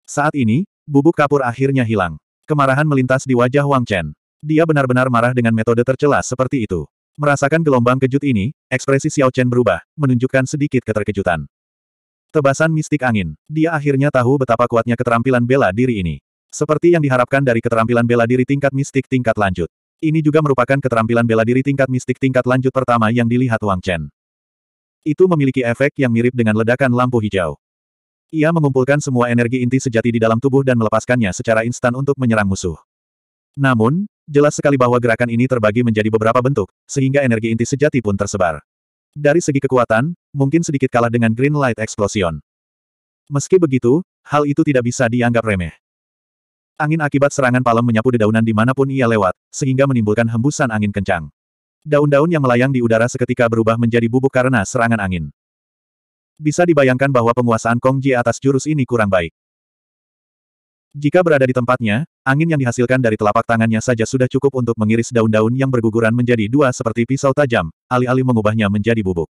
Saat ini, bubuk kapur akhirnya hilang. Kemarahan melintas di wajah Wang Chen. Dia benar-benar marah dengan metode tercela seperti itu. Merasakan gelombang kejut ini, ekspresi Xiao Chen berubah, menunjukkan sedikit keterkejutan. Tebasan mistik angin. Dia akhirnya tahu betapa kuatnya keterampilan bela diri ini. Seperti yang diharapkan dari keterampilan bela diri tingkat mistik tingkat lanjut. Ini juga merupakan keterampilan bela diri tingkat mistik tingkat lanjut pertama yang dilihat Wang Chen. Itu memiliki efek yang mirip dengan ledakan lampu hijau. Ia mengumpulkan semua energi inti sejati di dalam tubuh dan melepaskannya secara instan untuk menyerang musuh. Namun, jelas sekali bahwa gerakan ini terbagi menjadi beberapa bentuk, sehingga energi inti sejati pun tersebar. Dari segi kekuatan, mungkin sedikit kalah dengan Green Light Explosion. Meski begitu, hal itu tidak bisa dianggap remeh. Angin akibat serangan palem menyapu dedaunan dimanapun ia lewat, sehingga menimbulkan hembusan angin kencang. Daun-daun yang melayang di udara seketika berubah menjadi bubuk karena serangan angin. Bisa dibayangkan bahwa penguasaan Kong Ji atas jurus ini kurang baik. Jika berada di tempatnya, angin yang dihasilkan dari telapak tangannya saja sudah cukup untuk mengiris daun-daun yang berguguran menjadi dua seperti pisau tajam, alih-alih mengubahnya menjadi bubuk.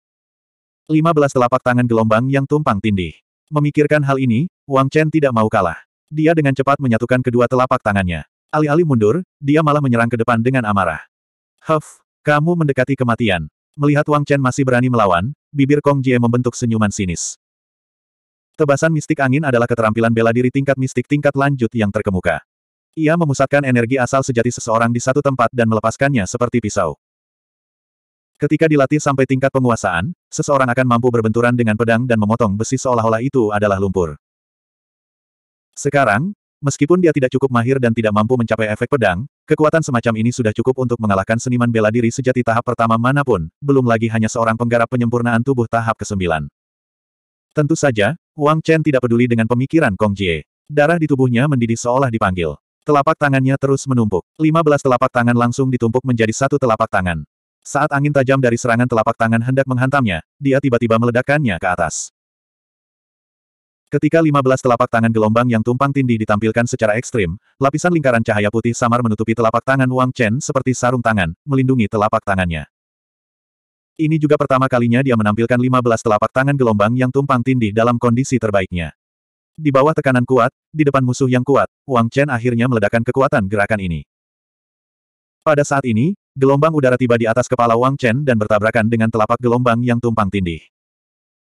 15 telapak tangan gelombang yang tumpang tindih. Memikirkan hal ini, Wang Chen tidak mau kalah. Dia dengan cepat menyatukan kedua telapak tangannya. Alih-alih mundur, dia malah menyerang ke depan dengan amarah. Huff, kamu mendekati kematian. Melihat Wang Chen masih berani melawan, bibir Kong Jie membentuk senyuman sinis. Tebasan mistik angin adalah keterampilan bela diri tingkat mistik tingkat lanjut yang terkemuka. Ia memusatkan energi asal sejati seseorang di satu tempat dan melepaskannya seperti pisau. Ketika dilatih sampai tingkat penguasaan, seseorang akan mampu berbenturan dengan pedang dan memotong besi seolah-olah itu adalah lumpur. Sekarang, meskipun dia tidak cukup mahir dan tidak mampu mencapai efek pedang, kekuatan semacam ini sudah cukup untuk mengalahkan seniman bela diri sejati tahap pertama manapun, belum lagi hanya seorang penggarap penyempurnaan tubuh tahap ke-9. Tentu saja, Wang Chen tidak peduli dengan pemikiran Kong Jie. Darah di tubuhnya mendidih seolah dipanggil. Telapak tangannya terus menumpuk. 15 telapak tangan langsung ditumpuk menjadi satu telapak tangan. Saat angin tajam dari serangan telapak tangan hendak menghantamnya, dia tiba-tiba meledakkannya ke atas. Ketika 15 telapak tangan gelombang yang tumpang tindih ditampilkan secara ekstrim, lapisan lingkaran cahaya putih samar menutupi telapak tangan Wang Chen seperti sarung tangan, melindungi telapak tangannya. Ini juga pertama kalinya dia menampilkan 15 telapak tangan gelombang yang tumpang tindih dalam kondisi terbaiknya. Di bawah tekanan kuat, di depan musuh yang kuat, Wang Chen akhirnya meledakkan kekuatan gerakan ini. Pada saat ini, gelombang udara tiba di atas kepala Wang Chen dan bertabrakan dengan telapak gelombang yang tumpang tindih.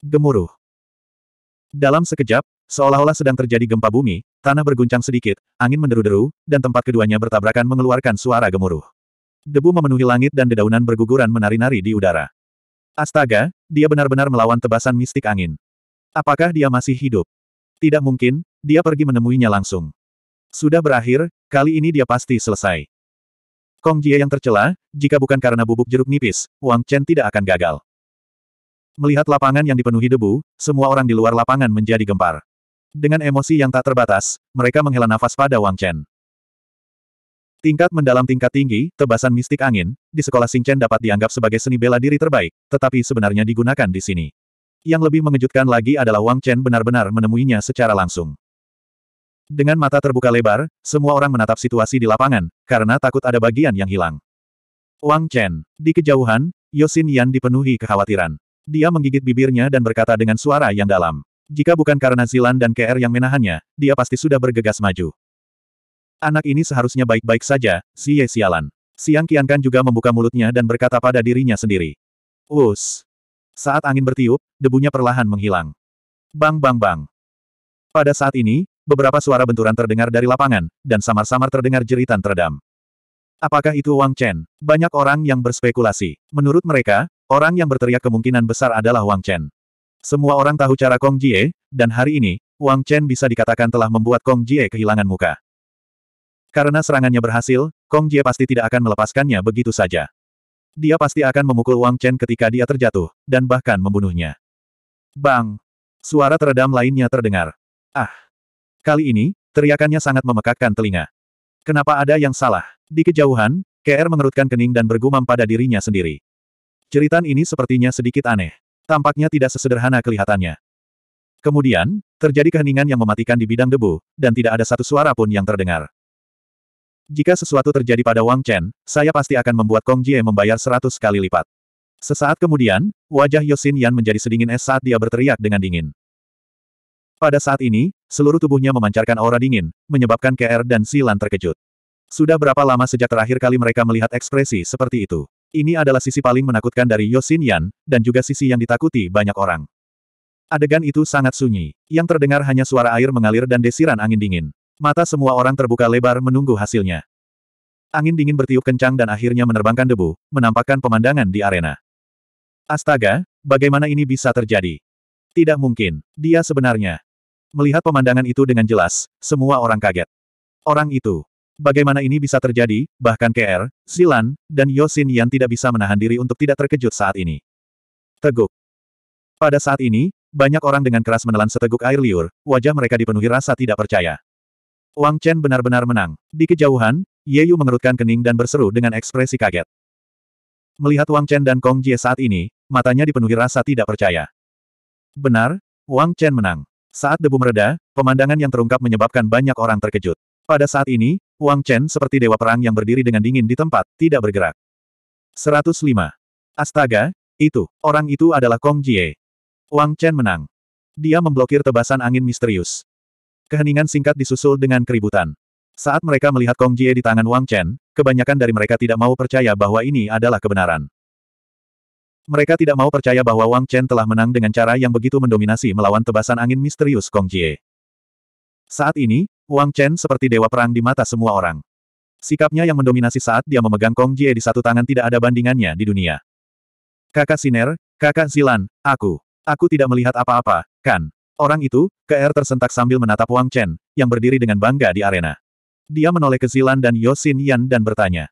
Gemuruh. Dalam sekejap, seolah-olah sedang terjadi gempa bumi, tanah berguncang sedikit, angin menderu-deru, dan tempat keduanya bertabrakan mengeluarkan suara gemuruh. Debu memenuhi langit dan dedaunan berguguran menari-nari di udara. Astaga, dia benar-benar melawan tebasan mistik angin. Apakah dia masih hidup? Tidak mungkin, dia pergi menemuinya langsung. Sudah berakhir, kali ini dia pasti selesai. Kong Jie yang tercela, jika bukan karena bubuk jeruk nipis, Wang Chen tidak akan gagal. Melihat lapangan yang dipenuhi debu, semua orang di luar lapangan menjadi gempar. Dengan emosi yang tak terbatas, mereka menghela nafas pada Wang Chen. Tingkat mendalam tingkat tinggi, tebasan mistik angin, di sekolah Sing Chen dapat dianggap sebagai seni bela diri terbaik, tetapi sebenarnya digunakan di sini. Yang lebih mengejutkan lagi adalah Wang Chen benar-benar menemuinya secara langsung. Dengan mata terbuka lebar, semua orang menatap situasi di lapangan, karena takut ada bagian yang hilang. Wang Chen, di kejauhan, Yosin Yan dipenuhi kekhawatiran. Dia menggigit bibirnya dan berkata dengan suara yang dalam. Jika bukan karena Zilan dan KR yang menahannya, dia pasti sudah bergegas maju. Anak ini seharusnya baik-baik saja, si Ye sialan. Siang Qiankan juga membuka mulutnya dan berkata pada dirinya sendiri. Us. Saat angin bertiup, debunya perlahan menghilang. Bang bang bang. Pada saat ini, beberapa suara benturan terdengar dari lapangan, dan samar-samar terdengar jeritan teredam. Apakah itu Wang Chen? Banyak orang yang berspekulasi. Menurut mereka, orang yang berteriak kemungkinan besar adalah Wang Chen. Semua orang tahu cara Kong Jie, dan hari ini, Wang Chen bisa dikatakan telah membuat Kong Jie kehilangan muka. Karena serangannya berhasil, Kong Jie pasti tidak akan melepaskannya begitu saja. Dia pasti akan memukul Wang Chen ketika dia terjatuh, dan bahkan membunuhnya. Bang! Suara teredam lainnya terdengar. Ah! Kali ini, teriakannya sangat memekakkan telinga. Kenapa ada yang salah? Di kejauhan, KR mengerutkan kening dan bergumam pada dirinya sendiri. Cerita ini sepertinya sedikit aneh. Tampaknya tidak sesederhana kelihatannya. Kemudian, terjadi keheningan yang mematikan di bidang debu, dan tidak ada satu suara pun yang terdengar. Jika sesuatu terjadi pada Wang Chen, saya pasti akan membuat Kong Jie membayar seratus kali lipat. Sesaat kemudian, wajah Yosin Yan menjadi sedingin es saat dia berteriak dengan dingin. Pada saat ini, seluruh tubuhnya memancarkan aura dingin, menyebabkan KR dan Silan terkejut. Sudah berapa lama sejak terakhir kali mereka melihat ekspresi seperti itu? Ini adalah sisi paling menakutkan dari Yosin Yan, dan juga sisi yang ditakuti banyak orang. Adegan itu sangat sunyi, yang terdengar hanya suara air mengalir dan desiran angin dingin. Mata semua orang terbuka lebar menunggu hasilnya. Angin dingin bertiup kencang dan akhirnya menerbangkan debu, menampakkan pemandangan di arena. Astaga, bagaimana ini bisa terjadi? Tidak mungkin, dia sebenarnya. Melihat pemandangan itu dengan jelas, semua orang kaget. Orang itu, bagaimana ini bisa terjadi, bahkan KR, Zilan, dan Yosin yang tidak bisa menahan diri untuk tidak terkejut saat ini. Teguk. Pada saat ini, banyak orang dengan keras menelan seteguk air liur, wajah mereka dipenuhi rasa tidak percaya. Wang Chen benar-benar menang. Di kejauhan, Ye Yu mengerutkan kening dan berseru dengan ekspresi kaget. Melihat Wang Chen dan Kong Jie saat ini, matanya dipenuhi rasa tidak percaya. Benar, Wang Chen menang. Saat debu mereda, pemandangan yang terungkap menyebabkan banyak orang terkejut. Pada saat ini, Wang Chen seperti dewa perang yang berdiri dengan dingin di tempat, tidak bergerak. 105. Astaga, itu, orang itu adalah Kong Jie. Wang Chen menang. Dia memblokir tebasan angin misterius. Keheningan singkat disusul dengan keributan. Saat mereka melihat Kong Jie di tangan Wang Chen, kebanyakan dari mereka tidak mau percaya bahwa ini adalah kebenaran. Mereka tidak mau percaya bahwa Wang Chen telah menang dengan cara yang begitu mendominasi melawan tebasan angin misterius Kong Jie. Saat ini, Wang Chen seperti dewa perang di mata semua orang. Sikapnya yang mendominasi saat dia memegang Kong Jie di satu tangan tidak ada bandingannya di dunia. Kakak Siner, kakak Zilan, aku. Aku tidak melihat apa-apa, kan? Orang itu, KR tersentak sambil menatap Wang Chen, yang berdiri dengan bangga di arena. Dia menoleh ke Zilan dan Yosin Yan dan bertanya.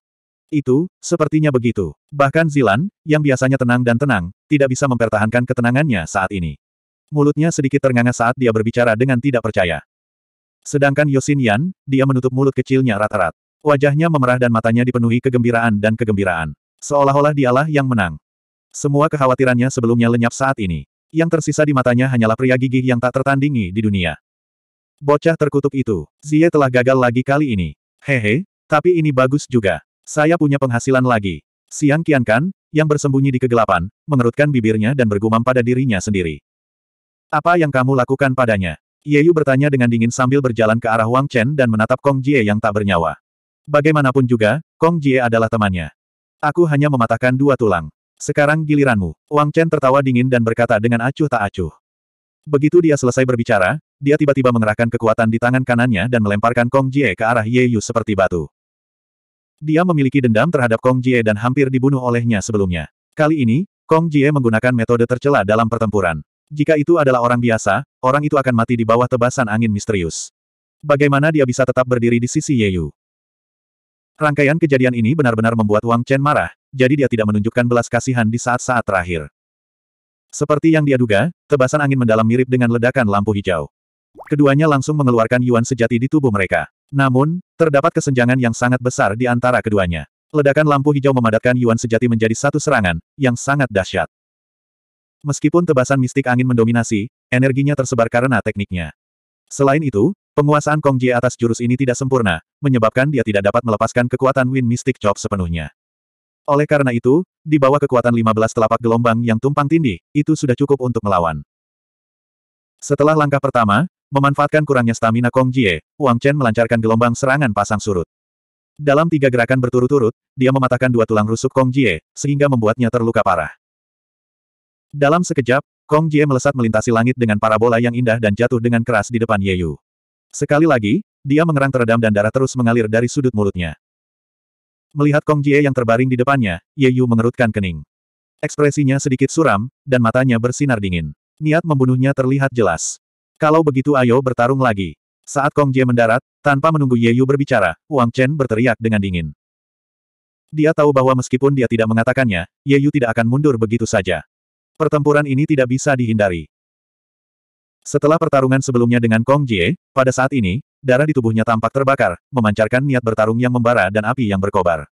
Itu, sepertinya begitu. Bahkan Zilan, yang biasanya tenang dan tenang, tidak bisa mempertahankan ketenangannya saat ini. Mulutnya sedikit ternganga saat dia berbicara dengan tidak percaya. Sedangkan Yosin Yan, dia menutup mulut kecilnya rata-rat. Wajahnya memerah dan matanya dipenuhi kegembiraan dan kegembiraan. Seolah-olah dialah yang menang. Semua kekhawatirannya sebelumnya lenyap saat ini. Yang tersisa di matanya hanyalah pria gigih yang tak tertandingi di dunia. Bocah terkutuk itu, Zie telah gagal lagi kali ini. Hehe, tapi ini bagus juga. Saya punya penghasilan lagi. Siang Kian Kan, yang bersembunyi di kegelapan, mengerutkan bibirnya dan bergumam pada dirinya sendiri. Apa yang kamu lakukan padanya? Yeyu bertanya dengan dingin sambil berjalan ke arah Wang Chen dan menatap Kong Jie yang tak bernyawa. Bagaimanapun juga, Kong Jie adalah temannya. Aku hanya mematahkan dua tulang. Sekarang giliranmu. Wang Chen tertawa dingin dan berkata dengan acuh tak acuh. Begitu dia selesai berbicara, dia tiba-tiba mengerahkan kekuatan di tangan kanannya dan melemparkan Kong Jie ke arah Ye Yu seperti batu. Dia memiliki dendam terhadap Kong Jie dan hampir dibunuh olehnya sebelumnya. Kali ini, Kong Jie menggunakan metode tercela dalam pertempuran. Jika itu adalah orang biasa, orang itu akan mati di bawah tebasan angin misterius. Bagaimana dia bisa tetap berdiri di sisi Ye Yu? Rangkaian kejadian ini benar-benar membuat Wang Chen marah, jadi dia tidak menunjukkan belas kasihan di saat-saat terakhir. Seperti yang dia duga, tebasan angin mendalam mirip dengan ledakan lampu hijau. Keduanya langsung mengeluarkan yuan sejati di tubuh mereka. Namun, terdapat kesenjangan yang sangat besar di antara keduanya. Ledakan lampu hijau memadatkan yuan sejati menjadi satu serangan, yang sangat dahsyat. Meskipun tebasan mistik angin mendominasi, energinya tersebar karena tekniknya. Selain itu, penguasaan Kong Jie atas jurus ini tidak sempurna, menyebabkan dia tidak dapat melepaskan kekuatan Win Mystic Chop sepenuhnya. Oleh karena itu, di bawah kekuatan 15 telapak gelombang yang tumpang tindih, itu sudah cukup untuk melawan. Setelah langkah pertama, memanfaatkan kurangnya stamina Kong Jie, Wang Chen melancarkan gelombang serangan pasang surut. Dalam tiga gerakan berturut-turut, dia mematahkan dua tulang rusuk Kong Jie, sehingga membuatnya terluka parah. Dalam sekejap, Kong Jie melesat melintasi langit dengan parabola yang indah dan jatuh dengan keras di depan Ye Yu. Sekali lagi, dia mengerang teredam dan darah terus mengalir dari sudut mulutnya. Melihat Kong Jie yang terbaring di depannya, Ye Yu mengerutkan kening. Ekspresinya sedikit suram, dan matanya bersinar dingin. Niat membunuhnya terlihat jelas. Kalau begitu ayo bertarung lagi. Saat Kong Jie mendarat, tanpa menunggu Ye Yu berbicara, Wang Chen berteriak dengan dingin. Dia tahu bahwa meskipun dia tidak mengatakannya, Ye Yu tidak akan mundur begitu saja. Pertempuran ini tidak bisa dihindari. Setelah pertarungan sebelumnya dengan Kong Jie, pada saat ini, Darah di tubuhnya tampak terbakar, memancarkan niat bertarung yang membara dan api yang berkobar.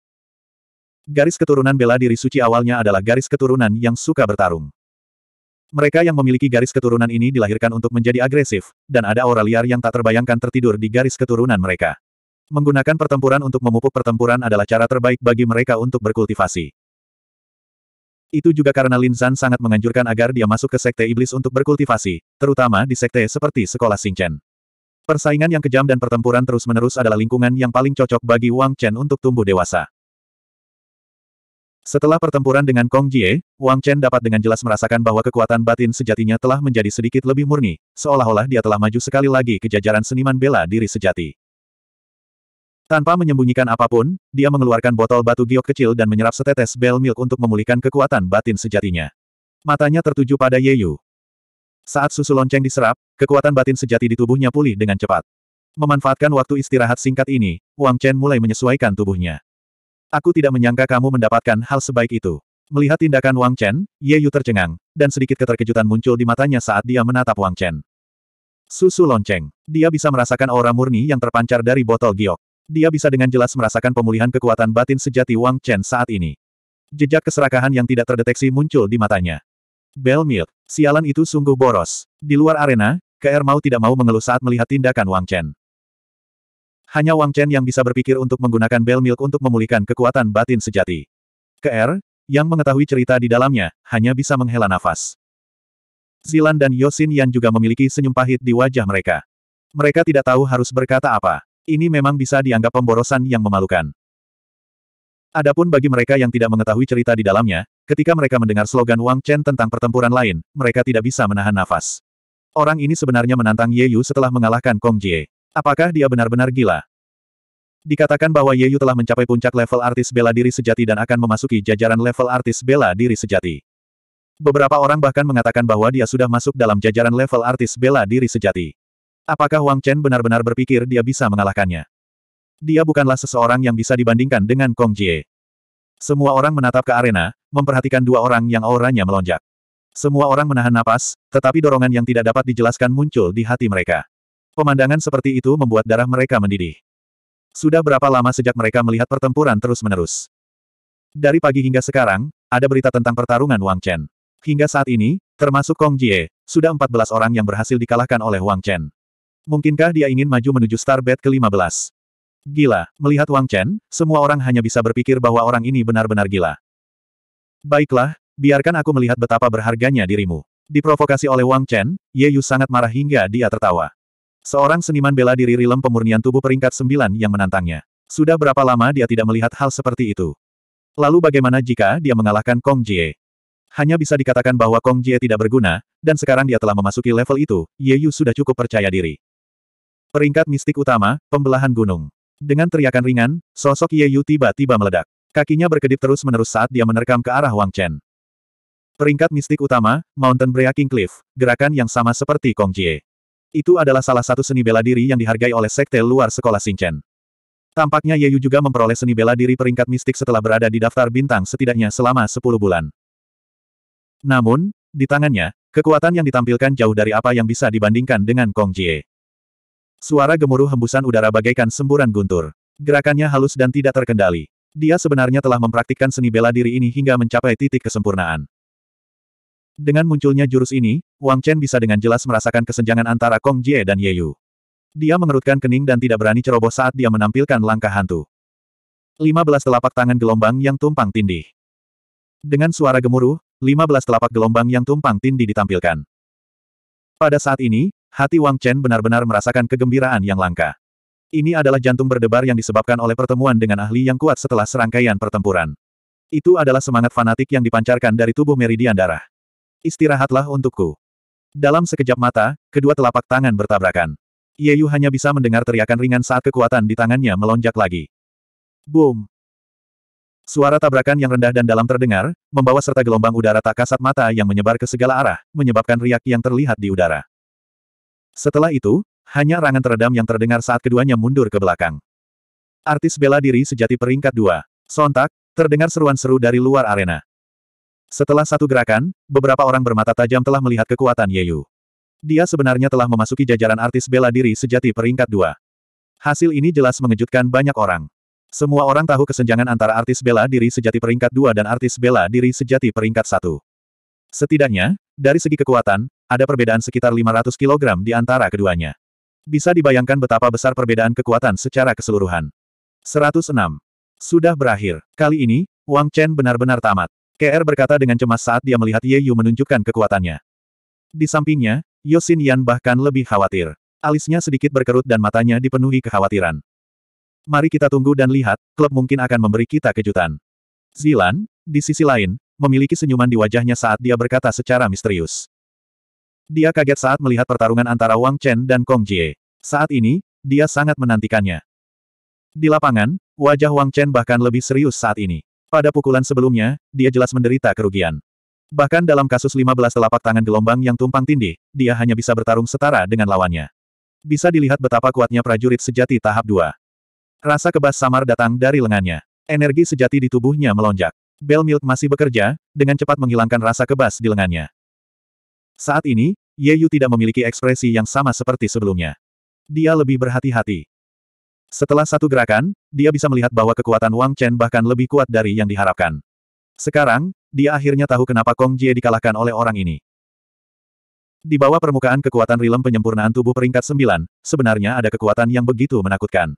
Garis keturunan bela diri suci awalnya adalah garis keturunan yang suka bertarung. Mereka yang memiliki garis keturunan ini dilahirkan untuk menjadi agresif, dan ada aura liar yang tak terbayangkan tertidur di garis keturunan mereka. Menggunakan pertempuran untuk memupuk pertempuran adalah cara terbaik bagi mereka untuk berkultivasi. Itu juga karena Lin Zan sangat menganjurkan agar dia masuk ke sekte iblis untuk berkultivasi, terutama di sekte seperti sekolah Xingchen. Persaingan yang kejam dan pertempuran terus-menerus adalah lingkungan yang paling cocok bagi Wang Chen untuk tumbuh dewasa. Setelah pertempuran dengan Kong Jie, Wang Chen dapat dengan jelas merasakan bahwa kekuatan batin sejatinya telah menjadi sedikit lebih murni, seolah-olah dia telah maju sekali lagi ke jajaran seniman bela diri sejati. Tanpa menyembunyikan apapun, dia mengeluarkan botol batu giok kecil dan menyerap setetes bel milk untuk memulihkan kekuatan batin sejatinya. Matanya tertuju pada Ye Yu. Saat susu lonceng diserap, kekuatan batin sejati di tubuhnya pulih dengan cepat. Memanfaatkan waktu istirahat singkat ini, Wang Chen mulai menyesuaikan tubuhnya. Aku tidak menyangka kamu mendapatkan hal sebaik itu. Melihat tindakan Wang Chen, Ye Yu tercengang, dan sedikit keterkejutan muncul di matanya saat dia menatap Wang Chen. Susu lonceng. Dia bisa merasakan aura murni yang terpancar dari botol giok. Dia bisa dengan jelas merasakan pemulihan kekuatan batin sejati Wang Chen saat ini. Jejak keserakahan yang tidak terdeteksi muncul di matanya. Belmir, sialan itu sungguh boros. Di luar arena, KR mau tidak mau mengeluh saat melihat tindakan Wang Chen. Hanya Wang Chen yang bisa berpikir untuk menggunakan Bell Milk untuk memulihkan kekuatan batin sejati. KR, yang mengetahui cerita di dalamnya, hanya bisa menghela nafas. Zilan dan Yosin yang juga memiliki senyum pahit di wajah mereka. Mereka tidak tahu harus berkata apa. Ini memang bisa dianggap pemborosan yang memalukan. Adapun bagi mereka yang tidak mengetahui cerita di dalamnya, ketika mereka mendengar slogan Wang Chen tentang pertempuran lain, mereka tidak bisa menahan nafas. Orang ini sebenarnya menantang Ye Yu setelah mengalahkan Kong Jie. Apakah dia benar-benar gila? Dikatakan bahwa Ye Yu telah mencapai puncak level artis bela diri sejati dan akan memasuki jajaran level artis bela diri sejati. Beberapa orang bahkan mengatakan bahwa dia sudah masuk dalam jajaran level artis bela diri sejati. Apakah Wang Chen benar-benar berpikir dia bisa mengalahkannya? Dia bukanlah seseorang yang bisa dibandingkan dengan Kong Jie. Semua orang menatap ke arena, memperhatikan dua orang yang auranya melonjak. Semua orang menahan napas, tetapi dorongan yang tidak dapat dijelaskan muncul di hati mereka. Pemandangan seperti itu membuat darah mereka mendidih. Sudah berapa lama sejak mereka melihat pertempuran terus-menerus? Dari pagi hingga sekarang, ada berita tentang pertarungan Wang Chen. Hingga saat ini, termasuk Kong Jie, sudah 14 orang yang berhasil dikalahkan oleh Wang Chen. Mungkinkah dia ingin maju menuju Bed ke-15? Gila, melihat Wang Chen, semua orang hanya bisa berpikir bahwa orang ini benar-benar gila. Baiklah, biarkan aku melihat betapa berharganya dirimu. Diprovokasi oleh Wang Chen, Ye Yu sangat marah hingga dia tertawa. Seorang seniman bela diri rilem pemurnian tubuh peringkat sembilan yang menantangnya. Sudah berapa lama dia tidak melihat hal seperti itu? Lalu bagaimana jika dia mengalahkan Kong Jie? Hanya bisa dikatakan bahwa Kong Jie tidak berguna, dan sekarang dia telah memasuki level itu, Ye Yu sudah cukup percaya diri. Peringkat mistik utama, pembelahan gunung. Dengan teriakan ringan, sosok Ye Yu tiba-tiba meledak. Kakinya berkedip terus-menerus saat dia menerkam ke arah Wang Chen. Peringkat mistik utama, Mountain Breaking Cliff, gerakan yang sama seperti Kong Jie. Itu adalah salah satu seni bela diri yang dihargai oleh sekte luar sekolah Chen. Tampaknya Ye Yu juga memperoleh seni bela diri peringkat mistik setelah berada di daftar bintang setidaknya selama 10 bulan. Namun, di tangannya, kekuatan yang ditampilkan jauh dari apa yang bisa dibandingkan dengan Kong Jie. Suara gemuruh hembusan udara bagaikan semburan guntur. Gerakannya halus dan tidak terkendali. Dia sebenarnya telah mempraktikkan seni bela diri ini hingga mencapai titik kesempurnaan. Dengan munculnya jurus ini, Wang Chen bisa dengan jelas merasakan kesenjangan antara Kong Jie dan Ye Yu. Dia mengerutkan kening dan tidak berani ceroboh saat dia menampilkan langkah hantu. 15 telapak tangan gelombang yang tumpang tindih. Dengan suara gemuruh, 15 telapak gelombang yang tumpang tindih ditampilkan. Pada saat ini, Hati Wang Chen benar-benar merasakan kegembiraan yang langka. Ini adalah jantung berdebar yang disebabkan oleh pertemuan dengan ahli yang kuat setelah serangkaian pertempuran. Itu adalah semangat fanatik yang dipancarkan dari tubuh meridian darah. Istirahatlah untukku. Dalam sekejap mata, kedua telapak tangan bertabrakan. Ye Yu hanya bisa mendengar teriakan ringan saat kekuatan di tangannya melonjak lagi. Boom! Suara tabrakan yang rendah dan dalam terdengar, membawa serta gelombang udara tak kasat mata yang menyebar ke segala arah, menyebabkan riak yang terlihat di udara. Setelah itu, hanya rangan teredam yang terdengar saat keduanya mundur ke belakang. Artis bela diri sejati peringkat dua. Sontak, terdengar seruan seru dari luar arena. Setelah satu gerakan, beberapa orang bermata tajam telah melihat kekuatan Yeyu. Dia sebenarnya telah memasuki jajaran artis bela diri sejati peringkat dua. Hasil ini jelas mengejutkan banyak orang. Semua orang tahu kesenjangan antara artis bela diri sejati peringkat dua dan artis bela diri sejati peringkat satu. Setidaknya, dari segi kekuatan, ada perbedaan sekitar 500 kg di antara keduanya. Bisa dibayangkan betapa besar perbedaan kekuatan secara keseluruhan. 106. Sudah berakhir. Kali ini, Wang Chen benar-benar tamat. KR berkata dengan cemas saat dia melihat Ye Yu menunjukkan kekuatannya. Di sampingnya, Yosin Yan bahkan lebih khawatir. Alisnya sedikit berkerut dan matanya dipenuhi kekhawatiran. Mari kita tunggu dan lihat, klub mungkin akan memberi kita kejutan. Zilan, di sisi lain, memiliki senyuman di wajahnya saat dia berkata secara misterius. Dia kaget saat melihat pertarungan antara Wang Chen dan Kong Jie. Saat ini, dia sangat menantikannya. Di lapangan, wajah Wang Chen bahkan lebih serius saat ini. Pada pukulan sebelumnya, dia jelas menderita kerugian. Bahkan dalam kasus 15 telapak tangan gelombang yang tumpang tindih, dia hanya bisa bertarung setara dengan lawannya. Bisa dilihat betapa kuatnya prajurit sejati tahap 2. Rasa kebas samar datang dari lengannya. Energi sejati di tubuhnya melonjak. Bell Milk masih bekerja, dengan cepat menghilangkan rasa kebas di lengannya. Saat ini, Ye Yu tidak memiliki ekspresi yang sama seperti sebelumnya. Dia lebih berhati-hati. Setelah satu gerakan, dia bisa melihat bahwa kekuatan Wang Chen bahkan lebih kuat dari yang diharapkan. Sekarang, dia akhirnya tahu kenapa Kong Jie dikalahkan oleh orang ini. Di bawah permukaan kekuatan rilem penyempurnaan tubuh peringkat Sembilan, sebenarnya ada kekuatan yang begitu menakutkan.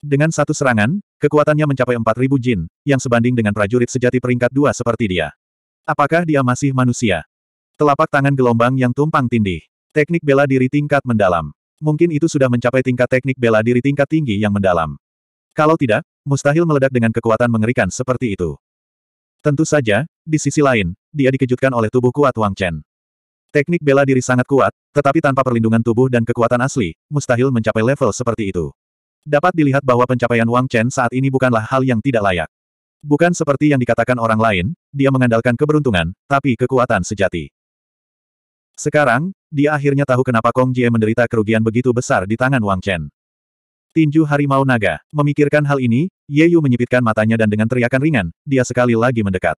Dengan satu serangan, kekuatannya mencapai 4000 jin, yang sebanding dengan prajurit sejati peringkat dua seperti dia. Apakah dia masih manusia? Telapak tangan gelombang yang tumpang tindih. Teknik bela diri tingkat mendalam. Mungkin itu sudah mencapai tingkat teknik bela diri tingkat tinggi yang mendalam. Kalau tidak, mustahil meledak dengan kekuatan mengerikan seperti itu. Tentu saja, di sisi lain, dia dikejutkan oleh tubuh kuat Wang Chen. Teknik bela diri sangat kuat, tetapi tanpa perlindungan tubuh dan kekuatan asli, mustahil mencapai level seperti itu. Dapat dilihat bahwa pencapaian Wang Chen saat ini bukanlah hal yang tidak layak. Bukan seperti yang dikatakan orang lain, dia mengandalkan keberuntungan, tapi kekuatan sejati. Sekarang, dia akhirnya tahu kenapa Kong Jie menderita kerugian begitu besar di tangan Wang Chen. Tinju Harimau Naga, memikirkan hal ini, Ye Yu menyipitkan matanya dan dengan teriakan ringan, dia sekali lagi mendekat.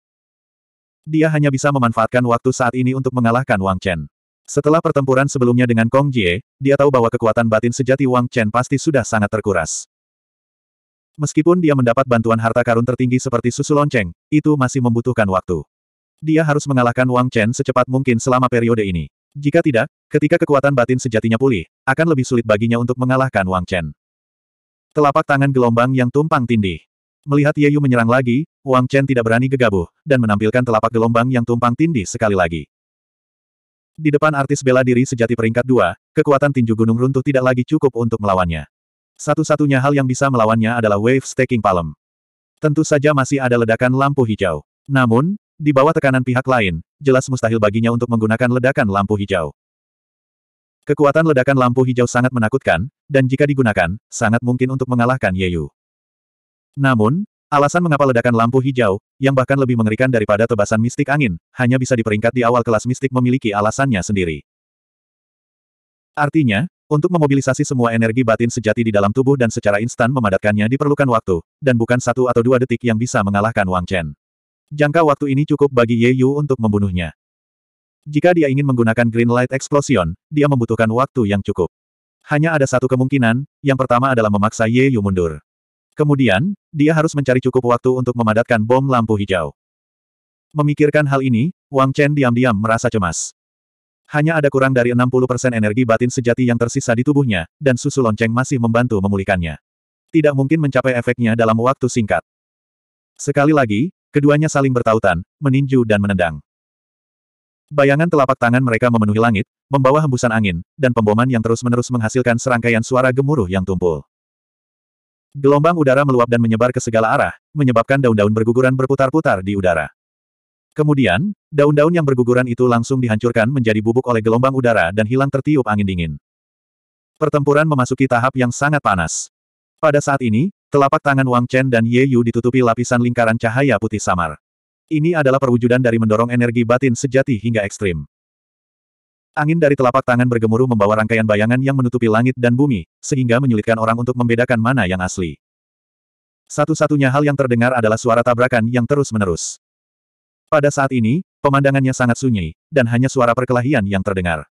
Dia hanya bisa memanfaatkan waktu saat ini untuk mengalahkan Wang Chen. Setelah pertempuran sebelumnya dengan Kong Jie, dia tahu bahwa kekuatan batin sejati Wang Chen pasti sudah sangat terkuras. Meskipun dia mendapat bantuan harta karun tertinggi seperti susu lonceng, itu masih membutuhkan waktu. Dia harus mengalahkan Wang Chen secepat mungkin selama periode ini. Jika tidak, ketika kekuatan batin sejatinya pulih, akan lebih sulit baginya untuk mengalahkan Wang Chen. Telapak tangan gelombang yang tumpang tindih. Melihat Ye Yu menyerang lagi, Wang Chen tidak berani gegabah, dan menampilkan telapak gelombang yang tumpang tindih sekali lagi. Di depan artis bela diri sejati peringkat dua, kekuatan tinju gunung runtuh tidak lagi cukup untuk melawannya. Satu-satunya hal yang bisa melawannya adalah wave staking palem. Tentu saja masih ada ledakan lampu hijau. Namun, di bawah tekanan pihak lain, jelas mustahil baginya untuk menggunakan ledakan lampu hijau. Kekuatan ledakan lampu hijau sangat menakutkan, dan jika digunakan, sangat mungkin untuk mengalahkan Ye Yeyu. Namun, alasan mengapa ledakan lampu hijau, yang bahkan lebih mengerikan daripada tebasan mistik angin, hanya bisa diperingkat di awal kelas mistik memiliki alasannya sendiri. Artinya, untuk memobilisasi semua energi batin sejati di dalam tubuh dan secara instan memadatkannya diperlukan waktu, dan bukan satu atau dua detik yang bisa mengalahkan Wang Chen. Jangka waktu ini cukup bagi Ye Yu untuk membunuhnya. Jika dia ingin menggunakan Green Light Explosion, dia membutuhkan waktu yang cukup. Hanya ada satu kemungkinan, yang pertama adalah memaksa Ye Yu mundur. Kemudian, dia harus mencari cukup waktu untuk memadatkan bom lampu hijau. Memikirkan hal ini, Wang Chen diam-diam merasa cemas. Hanya ada kurang dari 60% energi batin sejati yang tersisa di tubuhnya, dan susu lonceng masih membantu memulihkannya. Tidak mungkin mencapai efeknya dalam waktu singkat. Sekali lagi, Keduanya saling bertautan, meninju dan menendang. Bayangan telapak tangan mereka memenuhi langit, membawa hembusan angin, dan pemboman yang terus-menerus menghasilkan serangkaian suara gemuruh yang tumpul. Gelombang udara meluap dan menyebar ke segala arah, menyebabkan daun-daun berguguran berputar-putar di udara. Kemudian, daun-daun yang berguguran itu langsung dihancurkan menjadi bubuk oleh gelombang udara dan hilang tertiup angin dingin. Pertempuran memasuki tahap yang sangat panas. Pada saat ini, Telapak tangan Wang Chen dan Ye Yu ditutupi lapisan lingkaran cahaya putih samar. Ini adalah perwujudan dari mendorong energi batin sejati hingga ekstrim. Angin dari telapak tangan bergemuruh membawa rangkaian bayangan yang menutupi langit dan bumi, sehingga menyulitkan orang untuk membedakan mana yang asli. Satu-satunya hal yang terdengar adalah suara tabrakan yang terus-menerus. Pada saat ini, pemandangannya sangat sunyi, dan hanya suara perkelahian yang terdengar.